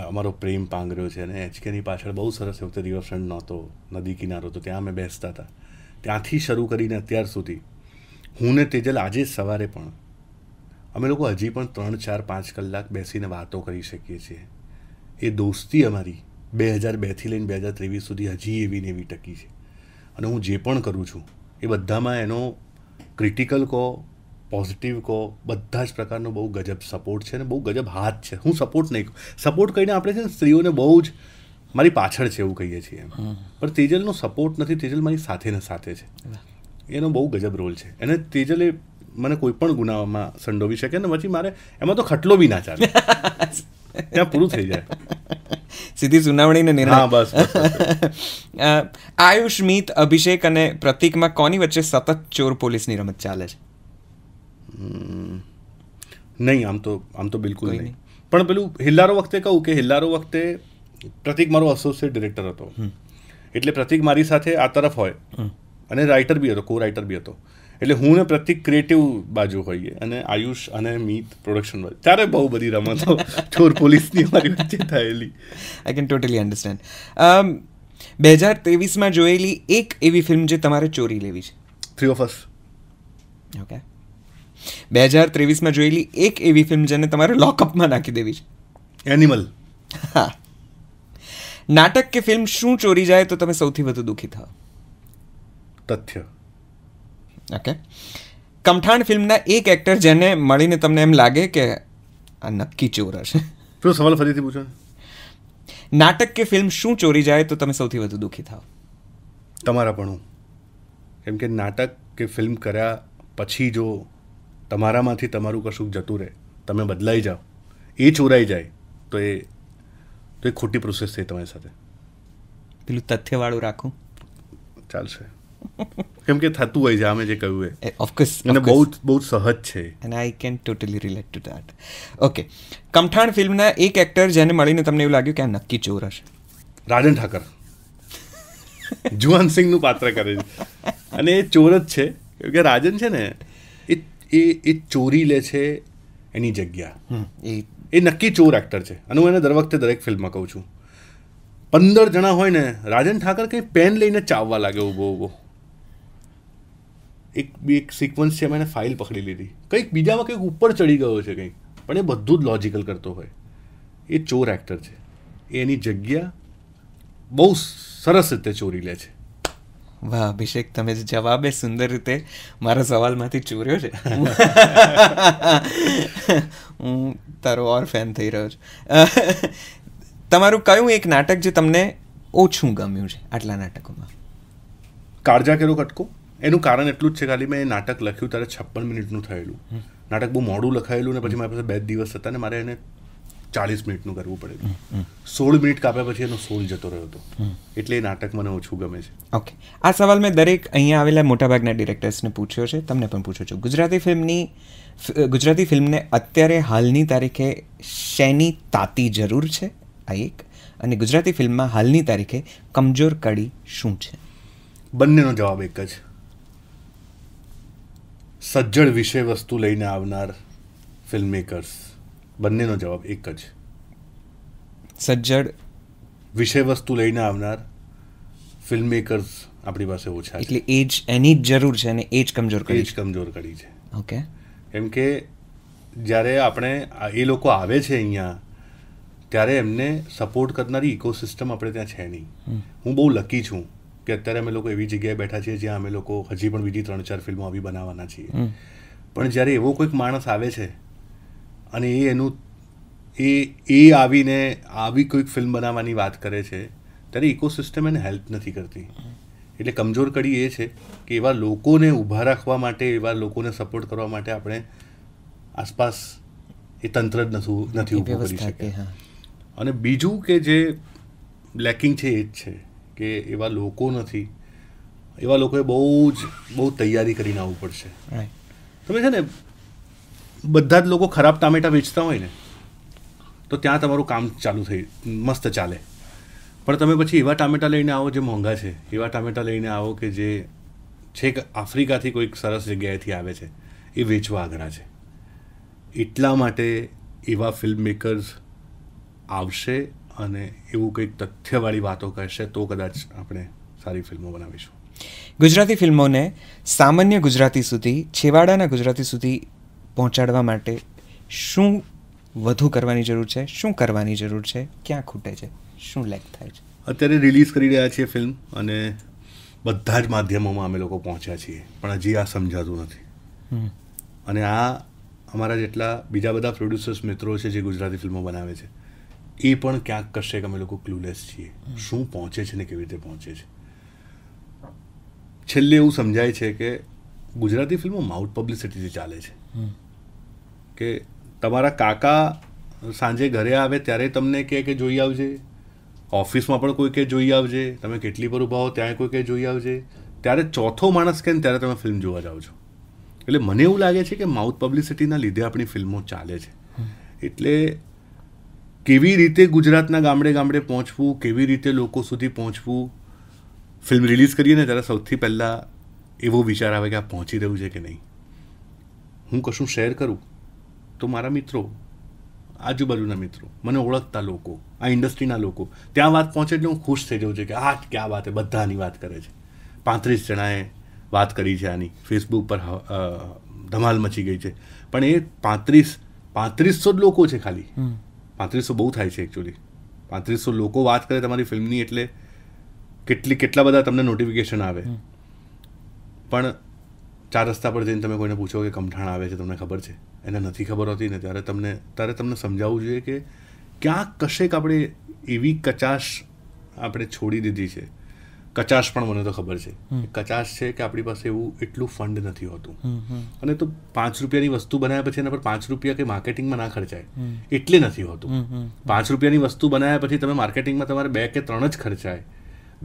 અમારો પ્રેમ પાંગર્યો છે અને એચકેની પાછળ બહુ સરસ એ વખતે રિવરફ્રન્ટ નહોતો નદી કિનારો તો ત્યાં અમે બેસતા હતા ત્યાંથી શરૂ કરીને અત્યાર સુધી હું ને તેજલ આજે સવારે પણ અમે લોકો હજી પણ ત્રણ ચાર પાંચ કલાક બેસીને વાતો કરી શકીએ છીએ એ દોસ્તી અમારી બે હજાર બેથી લઈને બે હજાર ત્રેવીસ સુધી હજી એવી ને એવી ટકી છે અને હું જે પણ કરું છું એ બધામાં એનો ક્રિટિકલ કો પોઝિટિવ કહો બધા જ પ્રકારનો બહુ ગજબ સપોર્ટ છે અને બહુ ગજબ હાથ છે હું સપોર્ટ નહીં સપોર્ટ કહીને આપણે છે ને સ્ત્રીઓને બહુ જ મારી પાછળ છે એવું કહીએ છીએ પણ તેજલનો સપોર્ટ નથી તેજલ મારી સાથે સાથે છે એનો બહુ ગજબ રોલ છે અને તેજલે મને કોઈ પણ ગુનામાં સંડોવી શકે ને પછી મારે એમાં તો ખટલો બી ના ચાલે ત્યાં પૂરું થઈ જાય સીધી સુનાવણી ને નિર્ણય બસ આયુષ મિત અભિષેક અને પ્રતિકમાં કોની વચ્ચે સતત ચોર પોલીસની રમત ચાલે છે નહીં આમ તો આમ તો બિલકુલ નહીં પણ પેલું હિલ્લારો વખતે કહું કે હિલ્લારો વખતે પ્રતિક મારો એસોસિએટ ડિરેક્ટર હતો એટલે પ્રતિક મારી સાથે આ તરફ હોય અને રાઇટર બી હતો કો રાઇટર બી હતો એટલે હું ને પ્રતિક ક્રિએટિવ બાજુ હોઈએ અને આયુષ અને મીત પ્રોડક્શન બાજુ ત્યારે બહુ બધી રમતો ચોર પોલીસની અમારી વચ્ચે થયેલી આઈ કેન ટોટલી અન્ડરસ્ટેન્ડ બે હજાર ત્રેવીસમાં જોયેલી એક એવી ફિલ્મ જે તમારે ચોરી લેવી છે થ્રી ઓફ અસ ઓકે બે હજાર ત્રેવીસમાં જોયેલી એક એવી ફિલ્મ જેને તમારે લોકઅપમાં નાખી દેવી છે એનિમલ હા નાટક કે ફિલ્મ શું ચોરી જાય તો તમે સૌથી વધુ દુઃખી થાઓ તથ્ય ઓકે કમઠાણ ફિલ્મના એક એક્ટર જેને મળીને તમને એમ લાગે કે આ નક્કી ચોર હશે શું સવાલ ફરીથી પૂછો નાટક કે ફિલ્મ શું ચોરી જાય તો તમે સૌથી વધુ દુઃખી થાવ તમારા પણ કેમ કે નાટક કે ફિલ્મ કર્યા પછી જો તમારામાંથી તમારું કશું જતું રહે તમે બદલાઈ જાઓ એ ચોરાઈ જાય તો એ તો એ ખોટી પ્રોસેસ થઈ તમારી સાથે પેલું તથ્યવાળું રાખું ચાલશે કેમ કે થતું હોય છે આમે જે કહ્યું એ ઓફકોર્સ અને બહુ બહુ સહજ છે and I can totally relate to that okay કમઠાણ ફિલ્મના એક એક્ટર જેને મળીને તમને એવું લાગ્યું કે આ નક્કી ચોર હશે રાજન ઠાકર (laughs) જુવાન સિંહનું પાત્ર કરે છે અને એ ચોર જ છે કેમ કે રાજન છે ને એ એ ચોરી લે છે એની જગ્યા એ એ નક્કી ચોર એક્ટર છે અને હું એને દર વખતે દરેક ફિલ્મમાં કહું છું પંદર જણા હોય ને રાજન ઠાકર કંઈ પેન લઈને ચાવવા લાગ્યો ઊભો ઊભો એક એક સિક્વન્સ છે મેં ફાઇલ પકડી લીધી કંઈક બીજામાં કંઈક ઉપર ચડી ગયો છે કંઈક પણ એ બધું જ લોજિકલ કરતો હોય એ ચોર એક્ટર છે એની જગ્યા બહુ સરસ રીતે ચોરી લે છે વાહ અભિષેક તમે જવાબે સુંદર રીતે મારા સવાલમાંથી ચૂર્યો છે હું તારો ઓર ફેન થઈ રહ્યો છું તમારું કયું એક નાટક જે તમને ઓછું ગમ્યું છે આટલા નાટકોમાં કાળજા કેરો કટકો એનું કારણ એટલું જ છે ખાલી મેં નાટક લખ્યું ત્યારે છપ્પન મિનિટનું થયેલું નાટક બહુ મોડું લખાયેલું ને પછી મારી પાસે બે દિવસ હતા ને મારે એને ચાલીસ મિનિટનું કરવું પડે સોળ મિનિટ કાપ્યા પછી એનો સોલ જતો રહ્યો હતો એટલે એ નાટક મને ઓછું ગમે છે ઓકે આ સવાલ મેં દરેક અહીંયા આવેલા મોટાભાગના ડિરેક્ટર્સને પૂછ્યો છે તમને પણ પૂછું છું ગુજરાતી ફિલ્મની ગુજરાતી ફિલ્મને અત્યારે હાલની તારીખે શેની તાતી જરૂર છે આ એક અને ગુજરાતી ફિલ્મમાં હાલની તારીખે કમજોર કડી શું છે બંનેનો જવાબ એક જ સજ્જડ વિષય વસ્તુ લઈને આવનાર ફિલ્મમેકર્સ બંનેનો જવાબ એક જ સજ્જડ વિષય વસ્તુ લઈને આવનાર ફિલ્મ મેકર્સ આપણી પાસે ઓછા એટલે એજ એની જ જરૂર છે અને એજ કમજોર કરી એજ કમજોર કરી છે ઓકે કેમ કે જ્યારે આપણે એ લોકો આવે છે અહીંયા ત્યારે એમને સપોર્ટ કરનારી ઇકોસિસ્ટમ આપણે ત્યાં છે નહીં હું બહુ લકી છું કે અત્યારે અમે લોકો એવી જગ્યાએ બેઠા છીએ જ્યાં અમે લોકો હજી પણ બીજી ત્રણ ચાર ફિલ્મો આવી બનાવવાના છીએ પણ જ્યારે એવો કોઈક માણસ આવે છે અને એ એનું એ એ આવીને આવી કોઈક ફિલ્મ બનાવવાની વાત કરે છે ત્યારે ઇકોસિસ્ટમ એને હેલ્પ નથી કરતી એટલે કમજોર કડી એ છે કે એવા લોકોને ઊભા રાખવા માટે એવા લોકોને સપોર્ટ કરવા માટે આપણે આસપાસ એ તંત્ર જ નથી નથી ઊભું કરી શકે અને બીજું કે જે બ્લેકિંગ છે એ જ છે કે એવા લોકો નથી એવા લોકોએ બહુ જ બહુ તૈયારી કરીને આવવું પડશે તમે છે ને બધા જ લોકો ખરાબ ટામેટા વેચતા હોય ને તો ત્યાં તમારું કામ ચાલુ થઈ મસ્ત ચાલે પણ તમે પછી એવા ટામેટા લઈને આવો જે મોંઘા છે એવા ટામેટા લઈને આવો કે જે છેક આફ્રિકાથી કોઈક સરસ જગ્યાએથી આવે છે એ વેચવા આગળ છે એટલા માટે એવા ફિલ્મ મેકર્સ આવશે અને એવું કંઈક તથ્યવાળી વાતો કરશે તો કદાચ આપણે સારી ફિલ્મો બનાવીશું ગુજરાતી ફિલ્મોને સામાન્ય ગુજરાતી સુધી છેવાડાના ગુજરાતી સુધી પહોંચાડવા માટે શું વધુ કરવાની જરૂર છે શું કરવાની જરૂર છે ક્યાં ખૂટે છે શું લેક થાય છે અત્યારે રિલીઝ કરી રહ્યા છીએ ફિલ્મ અને બધા જ માધ્યમોમાં અમે લોકો પહોંચ્યા છીએ પણ હજી આ સમજાતું નથી અને આ અમારા જેટલા બીજા બધા પ્રોડ્યુસર્સ મિત્રો છે જે ગુજરાતી ફિલ્મો બનાવે છે એ પણ ક્યાંક કશેક અમે લોકો ક્લુલેસ છીએ શું પહોંચે છે ને કેવી રીતે પહોંચે છે છેલ્લે એવું સમજાય છે કે ગુજરાતી ફિલ્મો માઉટ પબ્લિસિટીથી ચાલે છે કે તમારા કાકા સાંજે ઘરે આવે ત્યારે તમને કહે કે જોઈ આવજે ઓફિસમાં પણ કોઈ કે જોઈ આવજે તમે કેટલી પર ઊભા હો ત્યાં કોઈ કે જોઈ આવજે ત્યારે ચોથો માણસ કે ત્યારે તમે ફિલ્મ જોવા જાઓ છો એટલે મને એવું લાગે છે કે માઉથ પબ્લિસિટીના લીધે આપણી ફિલ્મો ચાલે છે એટલે કેવી રીતે ગુજરાતના ગામડે ગામડે પહોંચવું કેવી રીતે લોકો સુધી પહોંચવું ફિલ્મ રિલીઝ કરીએ ને ત્યારે સૌથી પહેલાં એવો વિચાર આવે કે આ પહોંચી રહ્યું છે કે નહીં હું કશું શેર કરું તો મારા મિત્રો આજુબાજુના મિત્રો મને ઓળખતા લોકો આ ઇન્ડસ્ટ્રીના લોકો ત્યાં વાત પહોંચે એટલે હું ખુશ થઈ જાઉં છું કે આ ક્યાં વાત છે બધાની વાત કરે છે પાંત્રીસ જણાએ વાત કરી છે આની ફેસબુક પર ધમાલ મચી ગઈ છે પણ એ પાંત્રીસ પાંત્રીસો જ લોકો છે ખાલી પાંત્રીસો બહુ થાય છે એકચ્યુઅલી પાંત્રીસો લોકો વાત કરે તમારી ફિલ્મની એટલે કેટલી કેટલા બધા તમને નોટિફિકેશન આવે પણ ચાર રસ્તા પર જઈને તમે કોઈને પૂછો કે કમઠાણ આવે છે તમને ખબર છે એને નથી ખબર હોતી ને ત્યારે તમને ત્યારે તમને સમજાવવું જોઈએ કે ક્યાંક કશેક આપણે એવી કચાશ આપણે છોડી દીધી છે કચાશ પણ મને તો ખબર છે કચાશ છે કે આપણી પાસે એવું એટલું ફંડ નથી હોતું અને તો પાંચ રૂપિયાની વસ્તુ બનાવ્યા પછી એના પર પાંચ રૂપિયા કે માર્કેટિંગમાં ના ખર્ચાય એટલે નથી હોતું પાંચ રૂપિયાની વસ્તુ બનાવ્યા પછી તમે માર્કેટિંગમાં તમારે બે કે ત્રણ જ ખર્ચાય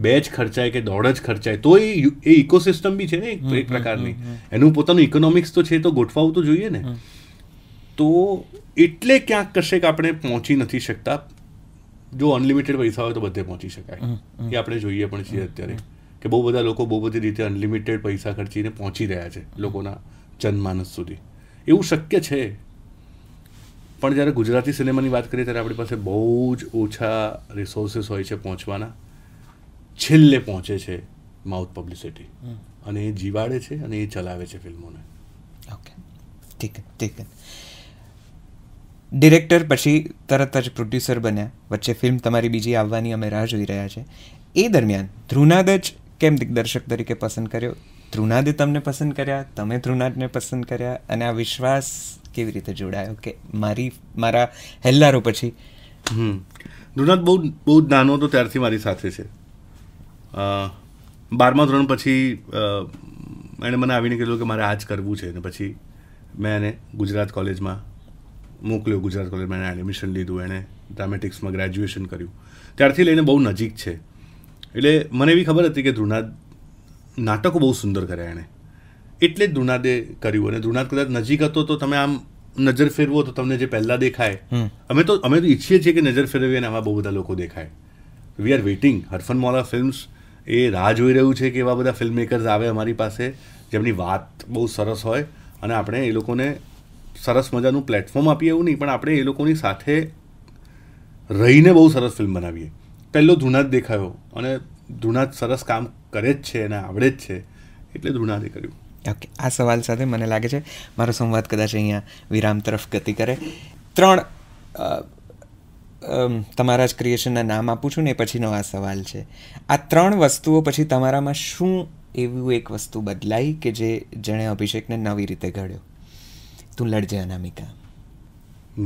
બે જ ખર્ચાય કે દોઢ જ ખર્ચાય તો એ એ ઇકોસિસ્ટમ બી છે ને એક પ્રકારની એનું પોતાનું ઇકોનોમિક્સ તો છે તો ગોઠવાવું તો જોઈએ ને તો એટલે ક્યાંક કશેક આપણે પહોંચી નથી શકતા જો અનલિમિટેડ પૈસા હોય તો બધે પહોંચી શકાય એ આપણે જોઈએ પણ છીએ અત્યારે કે બહુ બધા લોકો બહુ બધી રીતે અનલિમિટેડ પૈસા ખર્ચીને પહોંચી રહ્યા છે લોકોના જનમાનસ સુધી એવું શક્ય છે પણ જ્યારે ગુજરાતી સિનેમાની વાત કરીએ ત્યારે આપણી પાસે બહુ જ ઓછા રિસોર્સિસ હોય છે પહોંચવાના છેલ્લે પહોંચે છે માઉથ પબ્લિસિટી અને એ જીવાડે છે અને એ ચલાવે છે ફિલ્મોને ઓકે ઠીક ઠીક ડિરેક્ટર પછી તરત જ પ્રોડ્યુસર બન્યા વચ્ચે ફિલ્મ તમારી બીજી આવવાની અમે રાહ જોઈ રહ્યા છે એ દરમિયાન ધ્રુનાદ જ કેમ દિગ્દર્શક તરીકે પસંદ કર્યો ધ્રુનાદે તમને પસંદ કર્યા તમે ધ્રુનાદને પસંદ કર્યા અને આ વિશ્વાસ કેવી રીતે જોડાયો કે મારી મારા હેલ્લારો પછી ધ્રુનાદ બહુ બહુ નાનો હતો ત્યારથી મારી સાથે છે બારમા ધોરણ પછી એણે મને આવીને કીધું કે મારે આ જ કરવું છે અને પછી મેં એને ગુજરાત કોલેજમાં મોકલ્યો ગુજરાત કોલેજમાં એણે એડમિશન લીધું એણે ડ્રામેટિક્સમાં ગ્રેજ્યુએશન કર્યું ત્યારથી લઈને બહુ નજીક છે એટલે મને એવી ખબર હતી કે ધ્રુનાદ નાટકો બહુ સુંદર કર્યા એણે એટલે જ ધ્રુનાદે કર્યું અને ધ્રુનાદ કદાચ નજીક હતો તો તમે આમ નજર ફેરવો તો તમને જે પહેલાં દેખાય અમે તો અમે તો ઈચ્છીએ છીએ કે નજર ફેરવીએ અને આમાં બહુ બધા લોકો દેખાય we are waiting Harfan Maula films એ રાહ જોઈ રહ્યું છે કે એવા બધા ફિલ્મ મેકર્સ આવે અમારી પાસે જેમની વાત બહુ સરસ હોય અને આપણે એ લોકોને સરસ મજાનું પ્લેટફોર્મ આપીએ એવું નહીં પણ આપણે એ લોકોની સાથે રહીને બહુ સરસ ફિલ્મ બનાવીએ પહેલો જ દેખાયો અને જ સરસ કામ કરે જ છે અને આવડે જ છે એટલે ધૂનાથે કર્યું ઓકે આ સવાલ સાથે મને લાગે છે મારો સંવાદ કદાચ અહીંયા વિરામ તરફ ગતિ કરે ત્રણ તમારા જ ક્રિએશનના નામ આપું છું ને પછીનો આ સવાલ છે આ ત્રણ વસ્તુઓ પછી તમારામાં શું એવું એક વસ્તુ બદલાઈ કે જે જેણે અભિષેકને નવી રીતે ઘડ્યો તું લડજે અનામિકા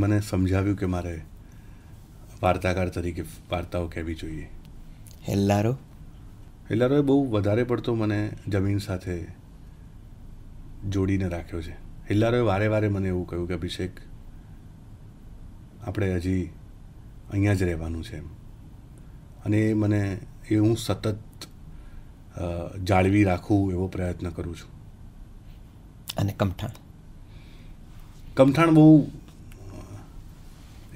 મને સમજાવ્યું કે મારે વાર્તાકાર તરીકે વાર્તાઓ કહેવી જોઈએ હેલ્લારો હેલ્લારોએ બહુ વધારે પડતો મને જમીન સાથે જોડીને રાખ્યો છે હેલ્લારોએ વારે વારે મને એવું કહ્યું કે અભિષેક આપણે હજી અહીંયા જ રહેવાનું છે એમ અને એ મને એ હું સતત જાળવી રાખું એવો પ્રયત્ન કરું છું અને કમઠાણ કમઠાણ બહુ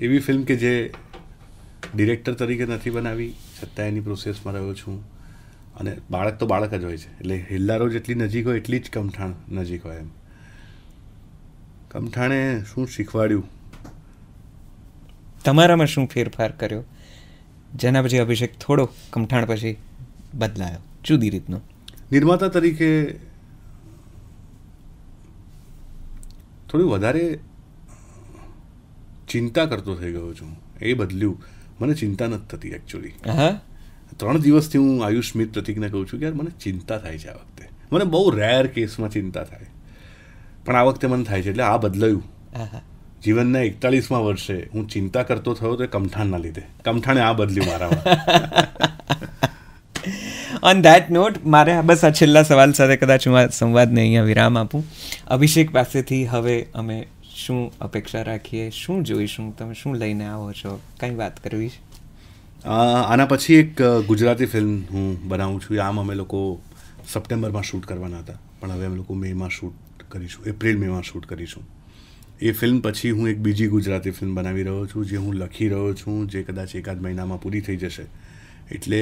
એવી ફિલ્મ કે જે ડિરેક્ટર તરીકે નથી બનાવી છતાં એની પ્રોસેસમાં રહ્યો છું અને બાળક તો બાળક જ હોય છે એટલે હિલ્લારો જેટલી નજીક હોય એટલી જ કમઠાણ નજીક હોય એમ કમઠાણે શું શીખવાડ્યું તમારામાં શું ફેરફાર કર્યો જેના પછી અભિષેક થોડો કમઠાણ પછી બદલાયો જુદી રીતનો નિર્માતા તરીકે થોડું વધારે ચિંતા કરતો થઈ ગયો છું એ બદલ્યું મને ચિંતા નથી થતી એકચ્યુઅલી ત્રણ દિવસથી હું આયુષ મિત પ્રતિકને કહું છું કે યાર મને ચિંતા થાય છે આ વખતે મને બહુ રેર કેસમાં ચિંતા થાય પણ આ વખતે મને થાય છે એટલે આ બદલાયું જીવનના એકતાલીસમાં વર્ષે હું ચિંતા કરતો થયો તો કમઠાણના લીધે કમઠાણે આ બદલ્યું મારા ઓન ધેટ નોટ મારે બસ આ છેલ્લા સવાલ સાથે કદાચ હું આ સંવાદને અહીંયા વિરામ આપું અભિષેક પાસેથી હવે અમે શું અપેક્ષા રાખીએ શું જોઈશું તમે શું લઈને આવો છો કંઈ વાત કરવી છે આના પછી એક ગુજરાતી ફિલ્મ હું બનાવું છું આમ અમે લોકો સપ્ટેમ્બરમાં શૂટ કરવાના હતા પણ હવે અમે લોકો મેમાં શૂટ કરીશું એપ્રિલ મેમાં શૂટ કરીશું એ ફિલ્મ પછી હું એક બીજી ગુજરાતી ફિલ્મ બનાવી રહ્યો છું જે હું લખી રહ્યો છું જે કદાચ એકાદ મહિનામાં પૂરી થઈ જશે એટલે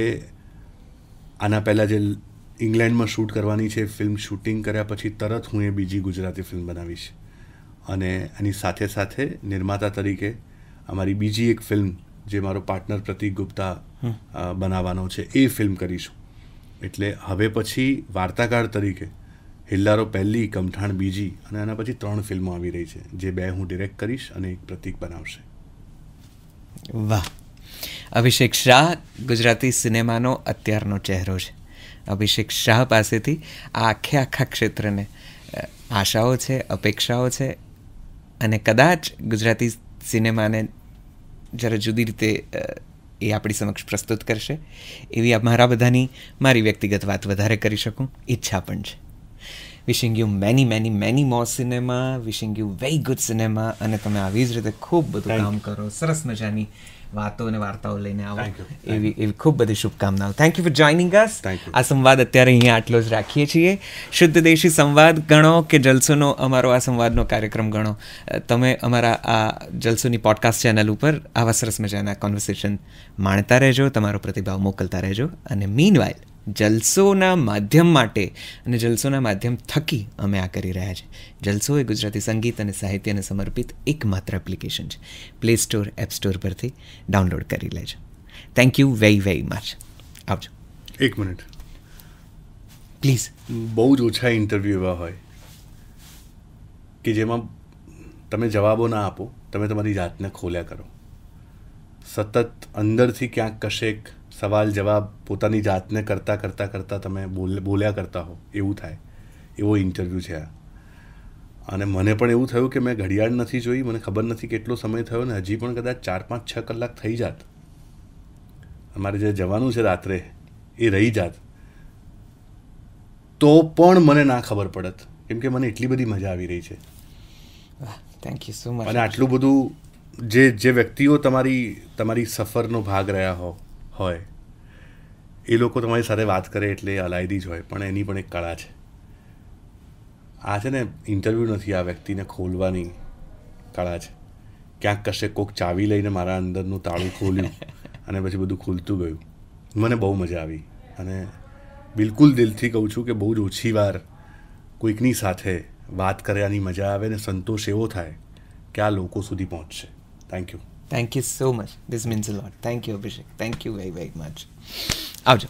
આના પહેલાં જે ઇંગ્લેન્ડમાં શૂટ કરવાની છે ફિલ્મ શૂટિંગ કર્યા પછી તરત હું એ બીજી ગુજરાતી ફિલ્મ બનાવીશ અને એની સાથે સાથે નિર્માતા તરીકે અમારી બીજી એક ફિલ્મ જે મારો પાર્ટનર પ્રતિક ગુપ્તા બનાવવાનો છે એ ફિલ્મ કરીશું એટલે હવે પછી વાર્તાકાર તરીકે હિલ્લારો પહેલી કમઠાણ બીજી અને આના પછી ત્રણ ફિલ્મો આવી રહી છે જે બે હું ડિરેક્ટ કરીશ અને એક પ્રતિક બનાવશે વાહ અભિષેક શાહ ગુજરાતી સિનેમાનો અત્યારનો ચહેરો છે અભિષેક શાહ પાસેથી આ આખે આખા ક્ષેત્રને આશાઓ છે અપેક્ષાઓ છે અને કદાચ ગુજરાતી સિનેમાને જરા જુદી રીતે એ આપણી સમક્ષ પ્રસ્તુત કરશે એવી મારા બધાની મારી વ્યક્તિગત વાત વધારે કરી શકું ઈચ્છા પણ છે wishing you many many many more cinema wishing you very good cinema અને તમે આવી જ રીતે ખૂબ બધું કામ કરો સરસ મજાની વાતો અને વાર્તાઓ લઈને આવો એવી એવી ખૂબ બધી શુભકામનાઓ thank you for joining us આ સંવાદ અત્યારે અહીંયા આટલો જ રાખીએ છીએ શુદ્ધ દેશી સંવાદ ગણો કે જલસોનો અમારો આ સંવાદનો કાર્યક્રમ ગણો તમે અમારા આ જલસોની પોડકાસ્ટ ચેનલ ઉપર આવા સરસ મજાના કોન્વર્સેશન માણતા રહેજો તમારો પ્રતિભાવ મોકલતા રહેજો અને મીન વાઇલ જલસોના માધ્યમ માટે અને જલસોના માધ્યમ થકી અમે આ કરી રહ્યા છીએ જલસો એ ગુજરાતી સંગીત અને સાહિત્યને સમર્પિત એકમાત્ર એપ્લિકેશન છે પ્લે સ્ટોર એપ સ્ટોર પરથી ડાઉનલોડ કરી લેજો thank you very very much આવજો એક મિનિટ પ્લીઝ બહુ જ ઓછા ઇન્ટરવ્યૂ એવા હોય કે જેમાં તમે જવાબો ના આપો તમે તમારી જાતને ખોલ્યા કરો સતત અંદરથી ક્યાંક કશેક સવાલ જવાબ પોતાની જાતને કરતાં કરતાં કરતાં તમે બોલ બોલ્યા કરતા હો એવું થાય એવો ઇન્ટરવ્યૂ છે આ અને મને પણ એવું થયું કે મેં ઘડિયાળ નથી જોઈ મને ખબર નથી કેટલો સમય થયો ને હજી પણ કદાચ ચાર પાંચ છ કલાક થઈ જાત અમારે જે જવાનું છે રાત્રે એ રહી જાત તો પણ મને ના ખબર પડત કેમ કે મને એટલી બધી મજા આવી રહી છે થેન્ક યુ સો મચ અને આટલું બધું જે જે વ્યક્તિઓ તમારી તમારી સફરનો ભાગ રહ્યા હો હોય એ લોકો તમારી સાથે વાત કરે એટલે અલાયદી જ હોય પણ એની પણ એક કળા છે આ છે ને ઇન્ટરવ્યૂ નથી આ વ્યક્તિને ખોલવાની કળા છે ક્યાંક કશે કોક ચાવી લઈને મારા અંદરનું તાળું ખોલ્યું (laughs) અને પછી બધું ખુલતું ગયું મને બહુ મજા આવી અને બિલકુલ દિલથી કહું છું કે બહુ જ ઓછી વાર કોઈકની સાથે વાત કર્યાની મજા આવે ને સંતોષ એવો થાય કે આ લોકો સુધી પહોંચશે thank you Thank you so much. This means a lot. Thank you, Abhishek. Thank you very, very much. Out.